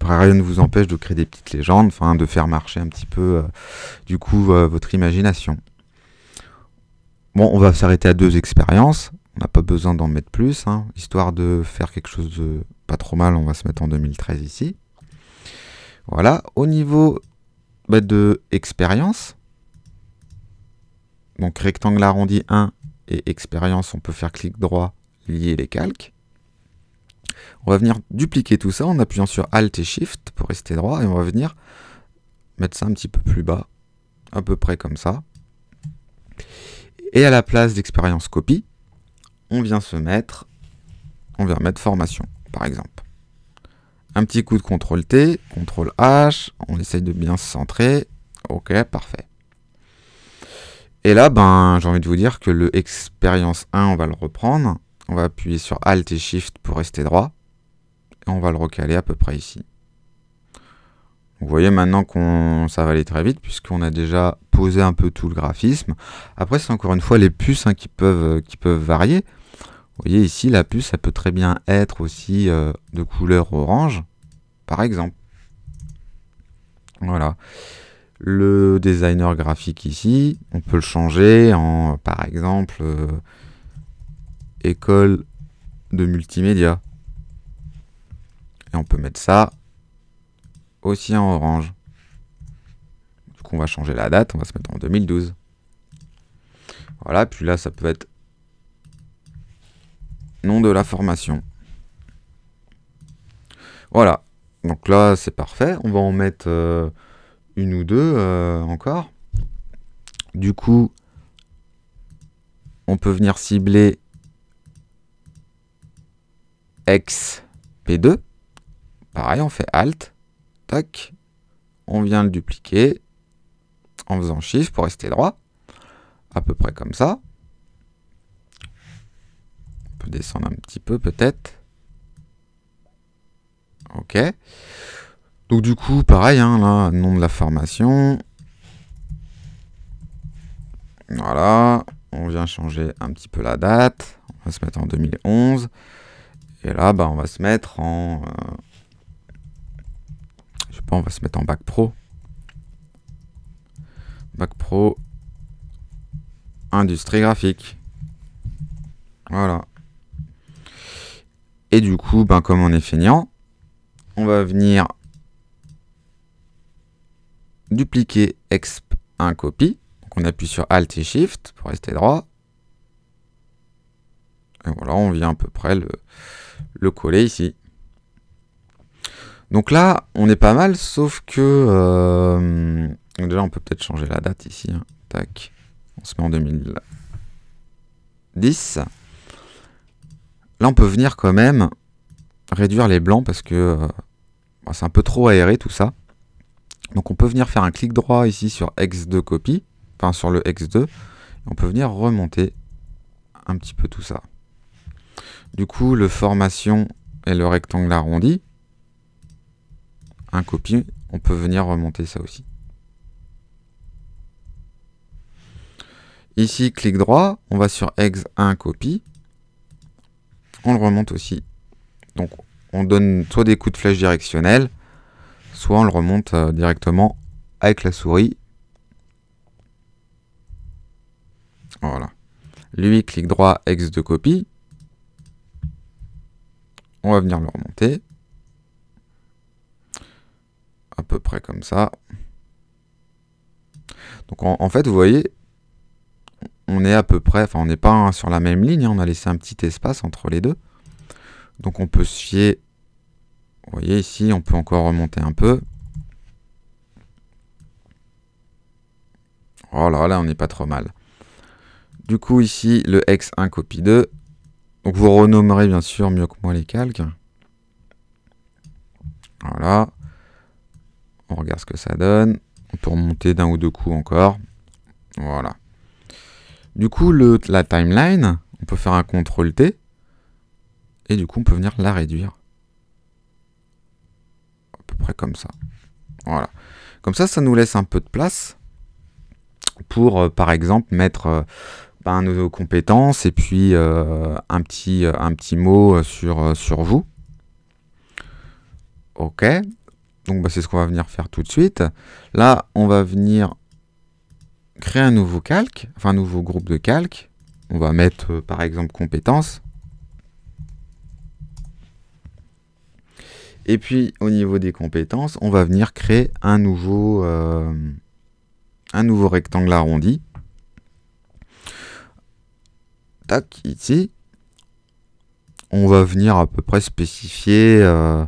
Speaker 1: rien ne vous empêche de créer des petites légendes, enfin de faire marcher un petit peu euh, du coup euh, votre imagination. Bon, on va s'arrêter à deux expériences. On n'a pas besoin d'en mettre plus, hein. histoire de faire quelque chose de pas trop mal. On va se mettre en 2013 ici. Voilà. Au niveau bah, de expérience, donc rectangle arrondi 1 et expérience, on peut faire clic droit, lier les calques. On va venir dupliquer tout ça en appuyant sur Alt et Shift pour rester droit et on va venir mettre ça un petit peu plus bas, à peu près comme ça. Et à la place d'expérience copie, on vient se mettre, on vient mettre formation par exemple. Un petit coup de CTRL T, CTRL H, on essaye de bien se centrer. Ok, parfait. Et là, ben, j'ai envie de vous dire que le expérience 1, on va le reprendre. On va appuyer sur Alt et Shift pour rester droit on va le recaler à peu près ici. Vous voyez maintenant qu'on ça va aller très vite puisqu'on a déjà posé un peu tout le graphisme. Après c'est encore une fois les puces hein, qui, peuvent, euh, qui peuvent varier. Vous voyez ici la puce ça peut très bien être aussi euh, de couleur orange par exemple. Voilà. Le designer graphique ici, on peut le changer en par exemple euh, école de multimédia on peut mettre ça aussi en orange. Du coup, on va changer la date, on va se mettre en 2012. Voilà, puis là, ça peut être nom de la formation. Voilà, donc là, c'est parfait. On va en mettre euh, une ou deux euh, encore. Du coup, on peut venir cibler xp 2 Pareil, on fait Alt, tac, on vient le dupliquer en faisant Shift pour rester droit, à peu près comme ça. On peut descendre un petit peu peut-être. Ok. Donc du coup, pareil, hein, là, nom de la formation. Voilà, on vient changer un petit peu la date. On va se mettre en 2011. Et là, bah, on va se mettre en... Euh, on va se mettre en bac pro. Bac pro, industrie graphique. Voilà. Et du coup, ben, comme on est feignant, on va venir dupliquer exp 1 copie. Donc on appuie sur Alt et Shift pour rester droit. Et voilà, on vient à peu près le, le coller ici. Donc là, on est pas mal, sauf que... Euh, déjà, on peut peut-être changer la date ici. Hein. Tac. On se met en 2010. Là, on peut venir quand même réduire les blancs parce que euh, bah, c'est un peu trop aéré tout ça. Donc on peut venir faire un clic droit ici sur X2 copie, enfin sur le X2. on peut venir remonter un petit peu tout ça. Du coup, le formation et le rectangle arrondi, un on peut venir remonter ça aussi. Ici, clic droit, on va sur ex 1 copie, On le remonte aussi. Donc, on donne soit des coups de flèche directionnelle, soit on le remonte euh, directement avec la souris. Voilà. Lui, clic droit, ex de copie, On va venir le remonter à peu près comme ça. Donc en, fait, vous voyez, on est à peu près, enfin on n'est pas sur la même ligne, hein, on a laissé un petit espace entre les deux. Donc on peut se fier, vous voyez ici, on peut encore remonter un peu. Oh là là, on n'est pas trop mal. Du coup ici, le x1 copie 2. Donc vous renommerez bien sûr mieux que moi les calques. Voilà. On regarde ce que ça donne. On peut remonter d'un ou deux coups encore. Voilà. Du coup, le, la timeline, on peut faire un CTRL T. Et du coup, on peut venir la réduire. À peu près comme ça. Voilà. Comme ça, ça nous laisse un peu de place pour, euh, par exemple, mettre euh, ben, nos compétences et puis euh, un, petit, un petit mot sur, sur vous. Ok. Donc bah, c'est ce qu'on va venir faire tout de suite. Là, on va venir créer un nouveau calque, enfin un nouveau groupe de calques. On va mettre euh, par exemple compétences. Et puis au niveau des compétences, on va venir créer un nouveau, euh, un nouveau rectangle arrondi. Tac, ici. On va venir à peu près spécifier euh,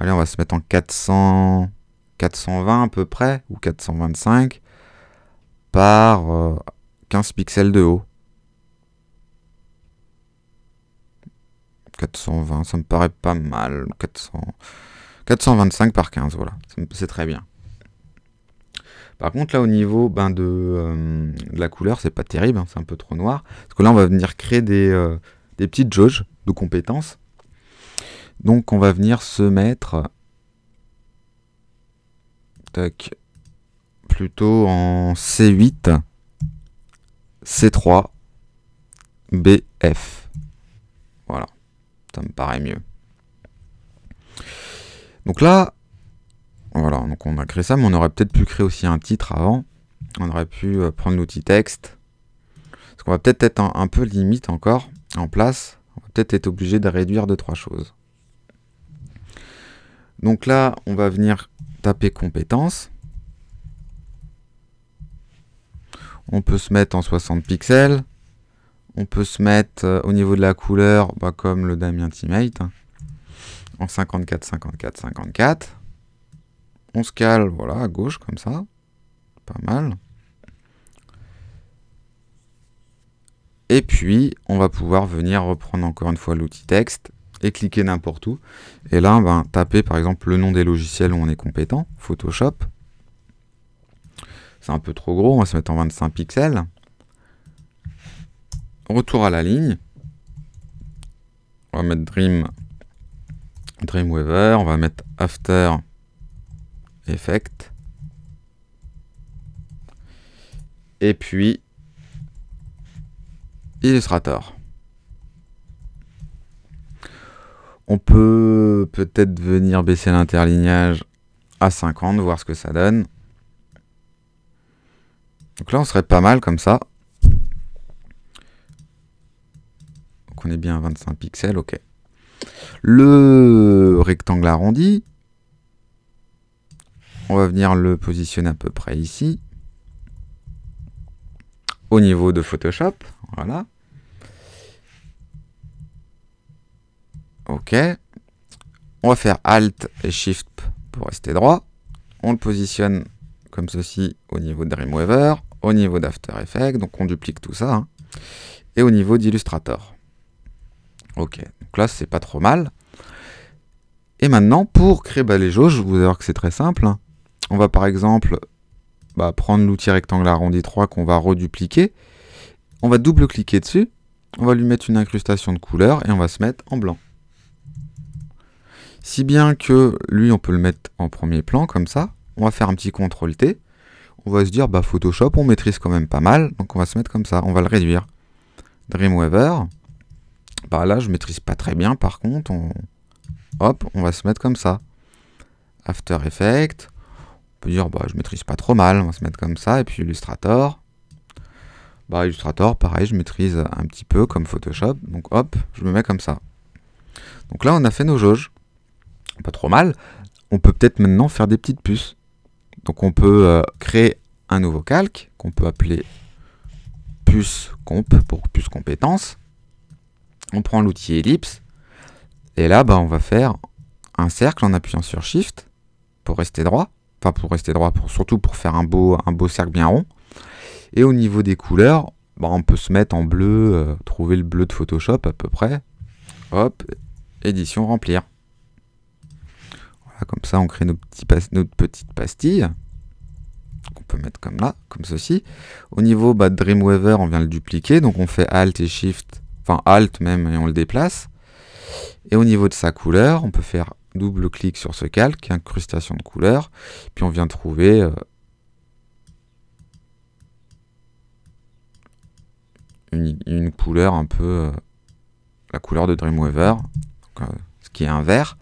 Speaker 1: Allez, on va se mettre en 400, 420 à peu près, ou 425, par 15 euh, pixels de haut. 420, ça me paraît pas mal. 425 par 15, voilà, c'est très bien. Par contre, là, au niveau ben, euh, de, la couleur, c'est pas terrible, hein, c'est un peu trop noir. Parce que là, on va venir créer des, euh, des petites jauges de compétences. Donc on va venir se mettre plutôt en C8, C3, BF. Voilà, ça me paraît mieux. Donc là, voilà, donc on a créé ça, mais on aurait peut-être pu créer aussi un titre avant. On aurait pu euh, prendre l'outil texte. Parce qu'on va peut-être être, un, peu limite encore en place. On va peut-être être obligé de réduire deux, trois choses. Donc là, on va venir taper compétences. On peut se mettre en 60 pixels. On peut se mettre euh, au niveau de la couleur, bah, comme le Damien Teammate, hein, en 54, 54, 54. On se cale, voilà, à gauche, comme ça. Pas mal. Et puis, on va pouvoir venir reprendre encore une fois l'outil texte et cliquer n'importe où. Et là, ben, taper par exemple le nom des logiciels où on est compétent, Photoshop. C'est un peu trop gros, on va se mettre en 25 pixels. Retour à la ligne. On va mettre Dream, Dreamweaver, on va mettre After Effect. Et puis Illustrator. On peut peut-être venir baisser l'interlignage à 50, voir ce que ça donne. Donc là, on serait pas mal comme ça. Donc on est bien à 25 pixels, ok. Le rectangle arrondi, on va venir le positionner à peu près ici. Au niveau de Photoshop, voilà. OK. On va faire Alt et Shift pour rester droit. On le positionne comme ceci au niveau de Dreamweaver, au niveau d'After Effects, donc on duplique tout ça, hein, et au niveau d'Illustrator. Ok, donc là c'est pas trop mal. Et maintenant, pour créer bah, les jauges, vous allez voir que c'est très simple. On va par exemple bah, prendre l'outil rectangle arrondi 3 qu'on va redupliquer. On va double-cliquer dessus, on va lui mettre une incrustation de couleur et on va se mettre en blanc. Si bien que lui, on peut le mettre en premier plan comme ça. On va faire un petit CTRL T. On va se dire, bah Photoshop, on maîtrise quand même pas mal. Donc on va se mettre comme ça. On va le réduire. Dreamweaver. Bah là, je maîtrise pas très bien. Par contre, on... hop, on va se mettre comme ça. After Effects. On peut dire, bah je maîtrise pas trop mal. On va se mettre comme ça. Et puis Illustrator. Bah Illustrator, pareil, je maîtrise un petit peu comme Photoshop. Donc hop, je me mets comme ça. Donc là, on a fait nos jauges pas trop mal, on peut peut-être maintenant faire des petites puces. Donc on peut euh, créer un nouveau calque qu'on peut appeler puce comp pour puce compétence. On prend l'outil ellipse et là bah, on va faire un cercle en appuyant sur shift pour rester droit. Enfin pour rester droit, surtout pour faire un beau, un beau cercle bien rond. Et au niveau des couleurs, bah, on peut se mettre en bleu, euh, trouver le bleu de Photoshop à peu près. Hop, édition remplir. Ah, comme ça, on crée nos petits notre petite pastille qu'on peut mettre comme là, comme ceci. Au niveau de bah, Dreamweaver, on vient le dupliquer, donc on fait Alt et Shift, enfin Alt même, et on le déplace. Et au niveau de sa couleur, on peut faire double clic sur ce calque, incrustation de couleur, puis on vient trouver euh, une, couleur un peu, euh, la couleur de Dreamweaver, euh, ce qui est un vert.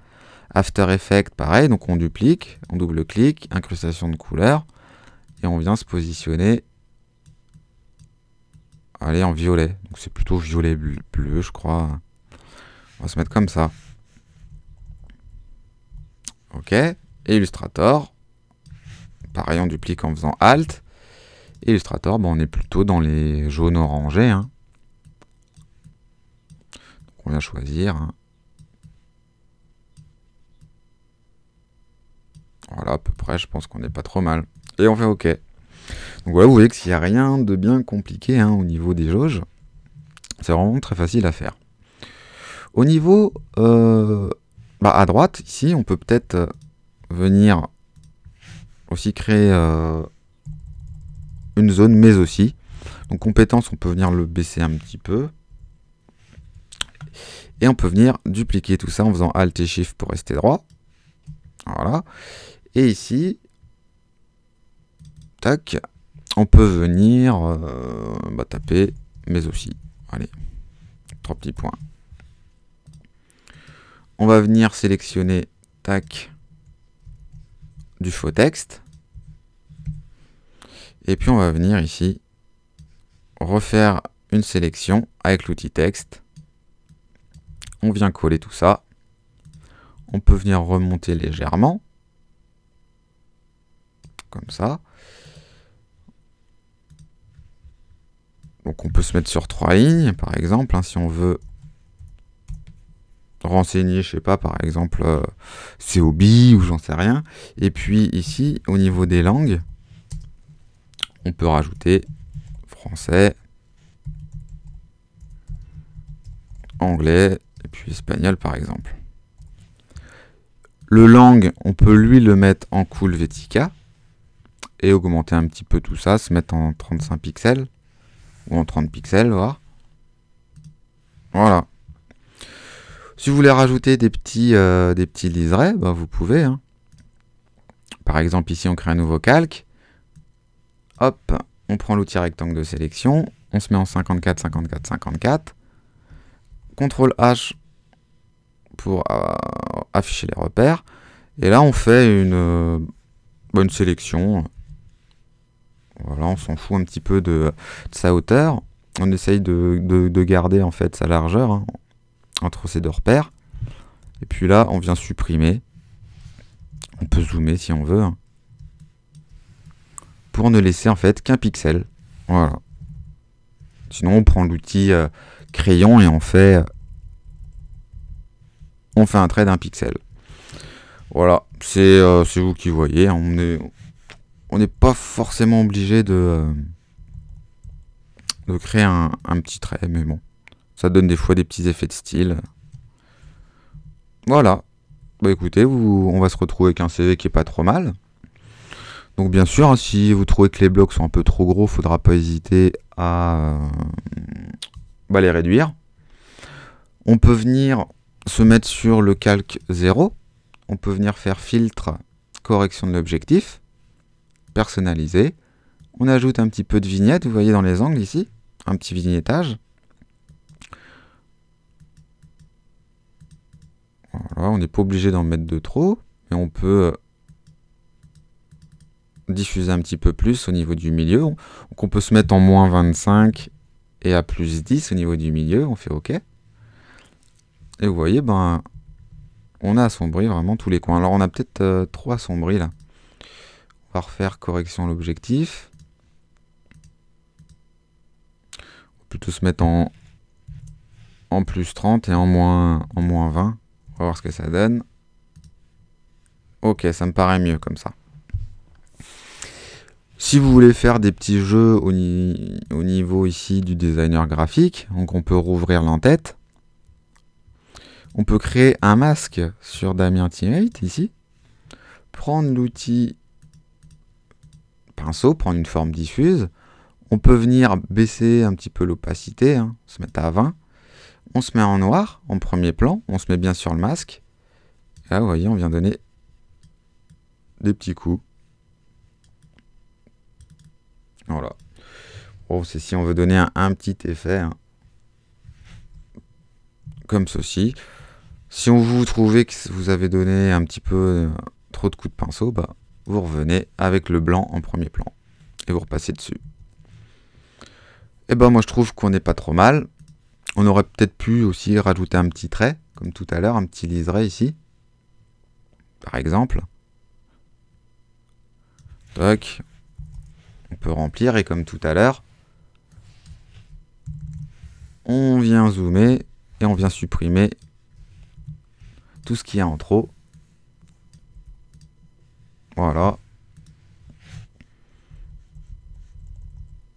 Speaker 1: After Effects, pareil, donc on duplique, on double-clique, incrustation de couleur, et on vient se positionner allez, en violet. Donc c'est plutôt violet bleu, je crois. On va se mettre comme ça. Ok. Illustrator. Pareil, on duplique en faisant Alt. Illustrator, ben, on est plutôt dans les jaunes orangés. Hein. on vient choisir. Hein. Voilà, à peu près, je pense qu'on n'est pas trop mal. Et on fait OK. Donc voilà, vous voyez que s'il n'y a rien de bien compliqué hein, au niveau des jauges, c'est vraiment très facile à faire. Au niveau euh, bah, à droite, ici, on peut peut-être euh, venir aussi créer euh, une zone, mais aussi. Donc compétence, on peut venir le baisser un petit peu. Et on peut venir dupliquer tout ça en faisant Alt et Shift pour rester droit. Voilà. Et ici, tac, on peut venir euh, bah, taper, mais aussi, allez, trois petits points. On va venir sélectionner, tac, du faux texte. Et puis on va venir ici refaire une sélection avec l'outil texte. On vient coller tout ça. On peut venir remonter légèrement ça. Donc on peut se mettre sur trois lignes, par exemple, hein, si on veut renseigner, je sais pas, par exemple, euh, ses hobbies ou j'en sais rien. Et puis ici, au niveau des langues, on peut rajouter français, anglais, et puis espagnol, par exemple. Le langue, on peut lui le mettre en cool et augmenter un petit peu tout ça, se mettre en 35 pixels, ou en 30 pixels, voir. Voilà. Si vous voulez rajouter des petits, euh, des petits liserés, bah, vous pouvez. Hein. Par exemple, ici, on crée un nouveau calque. Hop, on prend l'outil rectangle de sélection, on se met en 54, 54, 54. CTRL H pour euh, afficher les repères. Et là, on fait une, euh, bonne bah, sélection voilà, on s'en fout un petit peu de, sa hauteur. On essaye de, garder en fait sa largeur hein, entre ces deux repères. Et puis là, on vient supprimer. On peut zoomer si on veut. Hein. pour ne laisser en fait qu'un pixel. Voilà. Sinon, on prend l'outil euh, crayon et on fait, euh, on fait un trait d'un pixel. Voilà, c'est euh, vous qui voyez. Hein. On est, on n'est pas forcément obligé de, euh, créer un, petit trait, mais bon, ça donne des fois des petits effets de style. Voilà. Bah écoutez, vous, on va se retrouver avec un CV qui est pas trop mal. Donc bien sûr, hein, si vous trouvez que les blocs sont un peu trop gros, faudra pas hésiter à euh, bah, les réduire. On peut venir se mettre sur le calque 0. On peut venir faire filtre, correction de l'objectif personnaliser, On ajoute un petit peu de vignette, vous voyez dans les angles ici, un petit vignettage. on n'est pas obligé d'en mettre de trop, mais on peut euh, diffuser un petit peu plus au niveau du milieu. Donc on peut se mettre en moins 25 et à plus 10 au niveau du milieu, on fait OK. Et vous voyez, ben, on a assombri vraiment tous les coins. Alors on a peut-être euh, trois trop là faire correction l'objectif. plutôt se mettre en, en plus 30 et en moins, en moins 20. voir ce que ça donne. Ok, ça me paraît mieux comme ça. Si vous voulez faire des petits jeux au, au niveau ici du designer graphique, donc on peut rouvrir l'entête. On peut créer un masque sur Damien Teammate ici. Prendre l'outil pinceau prendre une forme diffuse. On peut venir baisser un petit peu l'opacité, hein, se mettre à 20. On se met en noir, en premier plan, on se met bien sur le masque. Là, vous voyez, on vient donner des petits coups. Voilà. Bon, oh, c'est si on veut donner un, petit effet. Hein. Comme ceci. Si on vous trouvez que vous avez donné un petit peu euh, trop de coups de pinceau, bah, vous revenez avec le blanc en premier plan et vous repassez dessus. Et eh ben moi je trouve qu'on n'est pas trop mal. On aurait peut-être pu aussi rajouter un petit trait, comme tout à l'heure, un petit liseré ici, par exemple. Donc, On peut remplir et comme tout à l'heure, on vient zoomer et on vient supprimer tout ce qu'il y a en trop voilà.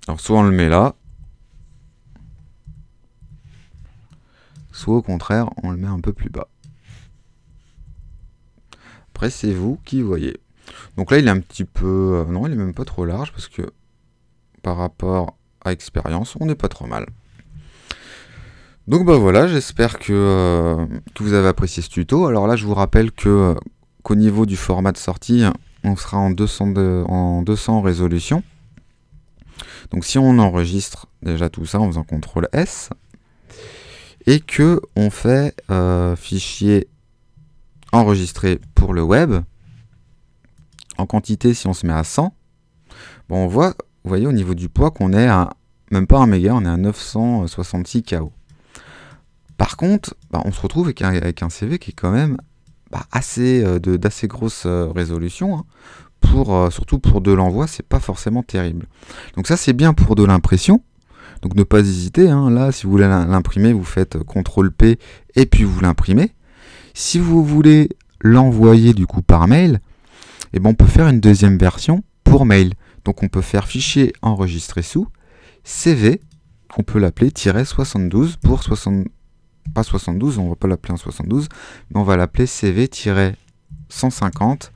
Speaker 1: Alors soit on le met là, soit au contraire on le met un peu plus bas. Après c'est vous qui voyez. Donc là il est un petit peu... Euh, non il est même pas trop large parce que par rapport à expérience on n'est pas trop mal. Donc bah voilà, j'espère que, tout euh, vous avez apprécié ce tuto. Alors là je vous rappelle que euh, qu'au niveau du format de sortie, on sera en 200, résolution. Donc si on enregistre déjà tout ça en faisant CTRL S, et que on fait euh, fichier enregistré pour le web, en quantité si on se met à 100, bon, on voit, vous voyez au niveau du poids qu'on est à même pas un méga, on est à 966 KO. Par contre, bah, on se retrouve avec un, avec un CV qui est quand même bah, assez euh, de d'assez grosse euh, résolution. Hein. pour, euh, surtout pour de l'envoi, c'est pas forcément terrible. Donc ça c'est bien pour de l'impression, donc ne pas hésiter, hein. là si vous voulez l'imprimer, vous faites CTRL P et puis vous l'imprimez. Si vous voulez l'envoyer du coup par mail, et eh ben, on peut faire une deuxième version pour mail. Donc on peut faire fichier enregistré sous CV, on peut l'appeler 72 pour 72 pas 72, on va pas l'appeler en 72, mais on va l'appeler CV-150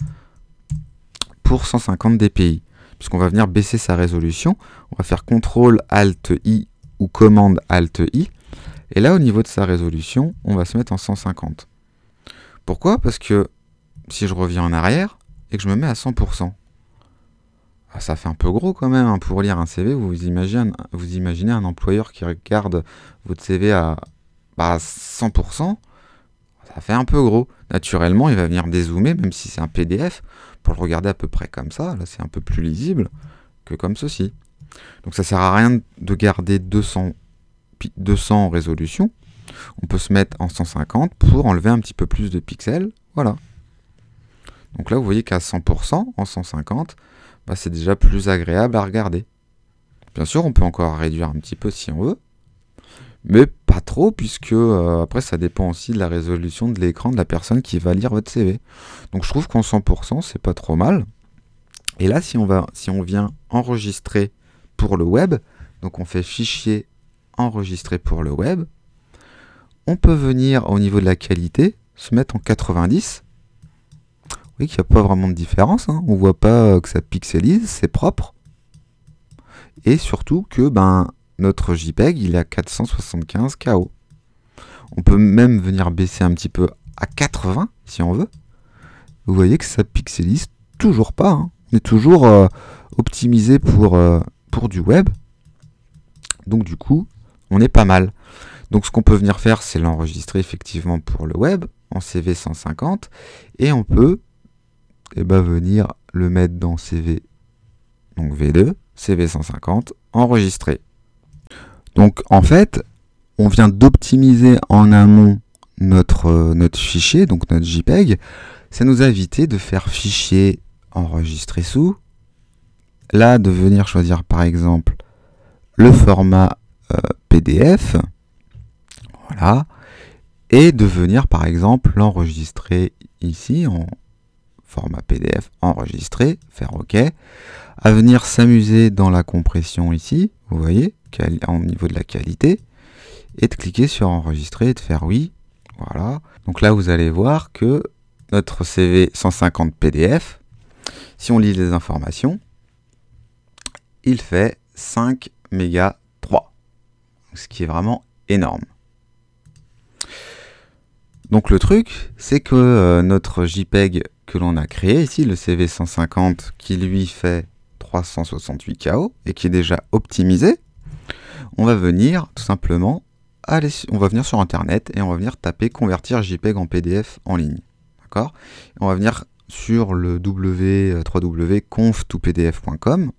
Speaker 1: pour 150 dpi. Puisqu'on va venir baisser sa résolution, on va faire CTRL ALT I ou commande ALT I. Et là, au niveau de sa résolution, on va se mettre en 150. Pourquoi Parce que si je reviens en arrière et que je me mets à 100%, ah, ça fait un peu gros quand même hein. pour lire un CV. vous imaginez un employeur qui regarde votre CV à, bah, 100%, ça fait un peu gros. Naturellement, il va venir dézoomer, même si c'est un PDF, pour le regarder à peu près comme ça. Là, c'est un peu plus lisible que comme ceci. Donc ça sert à rien de garder 200, 200 résolution. On peut se mettre en 150 pour enlever un petit peu plus de pixels. Voilà. Donc là, vous voyez qu'à 100%, en 150, bah, c'est déjà plus agréable à regarder. Bien sûr, on peut encore réduire un petit peu si on veut. Mais pas trop, puisque euh, après ça dépend aussi de la résolution de l'écran de la personne qui va lire votre CV. Donc je trouve qu'en 100%, c'est pas trop mal. Et là, si on, va, si on vient enregistrer pour le web, donc on fait fichier enregistrer pour le web, on peut venir au niveau de la qualité, se mettre en 90. Oui, qu'il n'y a pas vraiment de différence, On hein. on voit pas euh, que ça pixelise, c'est propre. Et surtout que ben notre JPEG, il est à 475 KO. On peut même venir baisser un petit peu à 80 si on veut. Vous voyez que ça pixelise toujours pas. Hein. On est toujours euh, optimisé pour, euh, pour du web. Donc du coup, on est pas mal. Donc ce qu'on peut venir faire, c'est l'enregistrer effectivement pour le web en CV 150 et on peut eh ben, venir le mettre dans CV donc V2, CV 150, enregistrer. Donc en fait, on vient d'optimiser en amont notre, euh, notre fichier, donc notre JPEG. Ça nous a évité de faire fichier enregistré sous. Là, de venir choisir par exemple le format euh, PDF. Voilà. Et de venir par exemple l'enregistrer ici en format PDF enregistré, faire OK, à venir s'amuser dans la compression ici, vous voyez, au niveau de la qualité et de cliquer sur enregistrer et de faire oui. Voilà. Donc là, vous allez voir que notre CV 150 PDF, si on lit les informations, il fait 5 mégas 3, ce qui est vraiment énorme. Donc le truc, c'est que euh, notre JPEG que l'on a créé ici, le CV150, qui lui fait 368 KO et qui est déjà optimisé, on va venir tout simplement, on va venir sur Internet et on va venir taper convertir JPEG en PDF en ligne. D'accord On va venir sur le www.conf2pdf.com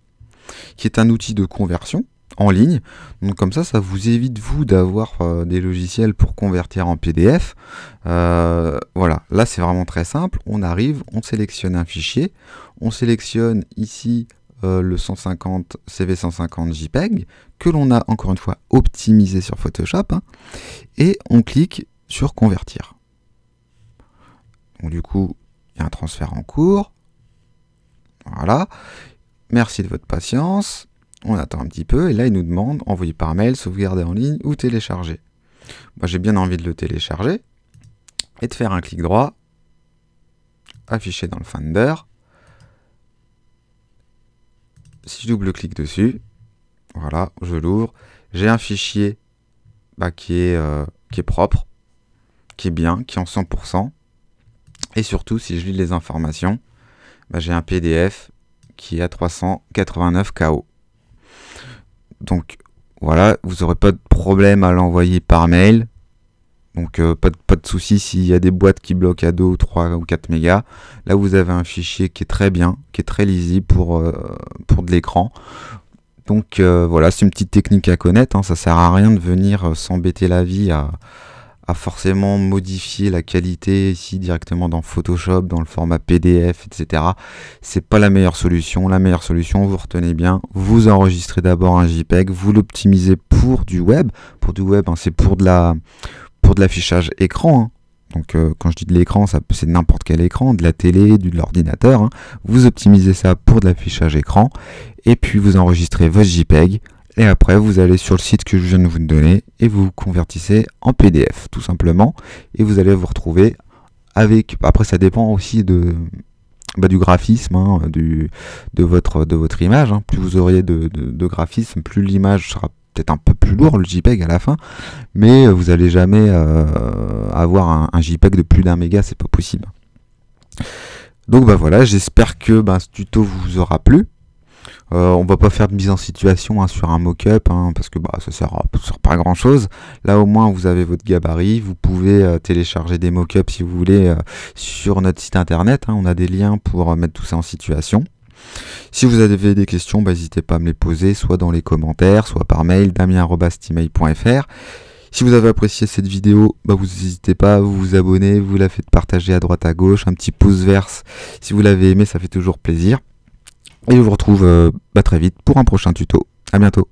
Speaker 1: qui est un outil de conversion en ligne. Donc comme ça, ça vous évite vous d'avoir euh, des logiciels pour convertir en PDF. Euh, voilà, là c'est vraiment très simple. On arrive, on sélectionne un fichier, on sélectionne ici euh, le 150 CV150 JPEG l'on a encore une fois optimisé sur Photoshop, hein, et on clique sur convertir. Donc du coup, il y a un transfert en cours. Voilà. Merci de votre patience. On attend un petit peu et là il nous demande envoyer par mail, sauvegarder en ligne ou télécharger. Moi j'ai bien envie de le télécharger et de faire un clic droit, afficher dans le Finder. Si je double-clique dessus, voilà, je l'ouvre. J'ai un fichier bah, qui, est, euh, qui est propre, qui est bien, qui est en 100%. Et surtout, si je lis les informations, bah, j'ai un PDF qui est à 389 KO. Donc voilà, vous n'aurez pas de problème à l'envoyer par mail. Donc euh, pas, de, pas de souci s'il y a des boîtes qui bloquent à 2 ou 3 ou 4 mégas. Là vous avez un fichier qui est très bien, qui est très lisible pour, euh, pour de l'écran. Donc euh, voilà, c'est une petite technique à connaître. Hein. ça sert à rien de venir euh, s'embêter la vie à, forcément modifier la qualité ici directement dans Photoshop, dans le format PDF, etc. C'est pas la meilleure solution. La meilleure solution, vous retenez bien, vous enregistrez d'abord un JPEG, vous l'optimisez pour du web. Pour du web, hein, c'est pour de la pour de l'affichage écran. Hein. Donc euh, quand je dis de l'écran, ça c'est n'importe quel écran, de la télé, de l'ordinateur. Hein. Vous optimisez ça pour de l'affichage écran et puis vous enregistrez votre JPEG et après vous allez sur le site que je viens de vous donner et vous, convertissez en PDF tout simplement et vous allez vous retrouver avec après ça dépend aussi de bah, du graphisme hein, du, de, votre, de votre image. Hein. Plus vous auriez de, de graphisme, plus l'image sera peut-être un peu plus lourd le JPEG à la fin, mais euh, vous n'allez jamais euh, avoir un, JPEG de plus d'un méga, c'est pas possible. Donc bah, voilà, j'espère que bah, ce tuto vous aura plu. Euh, on va pas faire de mise en situation hein, sur un mock-up hein, parce que bah, ça sert, pas grand chose. Là au moins vous avez votre gabarit, vous pouvez télécharger des mock-ups si vous voulez sur notre site internet. Hein. on a des liens pour mettre tout ça en situation. Si vous avez des questions, bah, n'hésitez pas à me les poser, soit dans les commentaires, soit par mail, damien.stimail.fr. Si vous avez apprécié cette vidéo, bah, vous n'hésitez pas à vous abonner, vous la faites partager à droite à gauche, un petit pouce verse si vous l'avez aimé, ça fait toujours plaisir. Et je vous retrouve euh, bah, très vite pour un prochain tuto. À bientôt.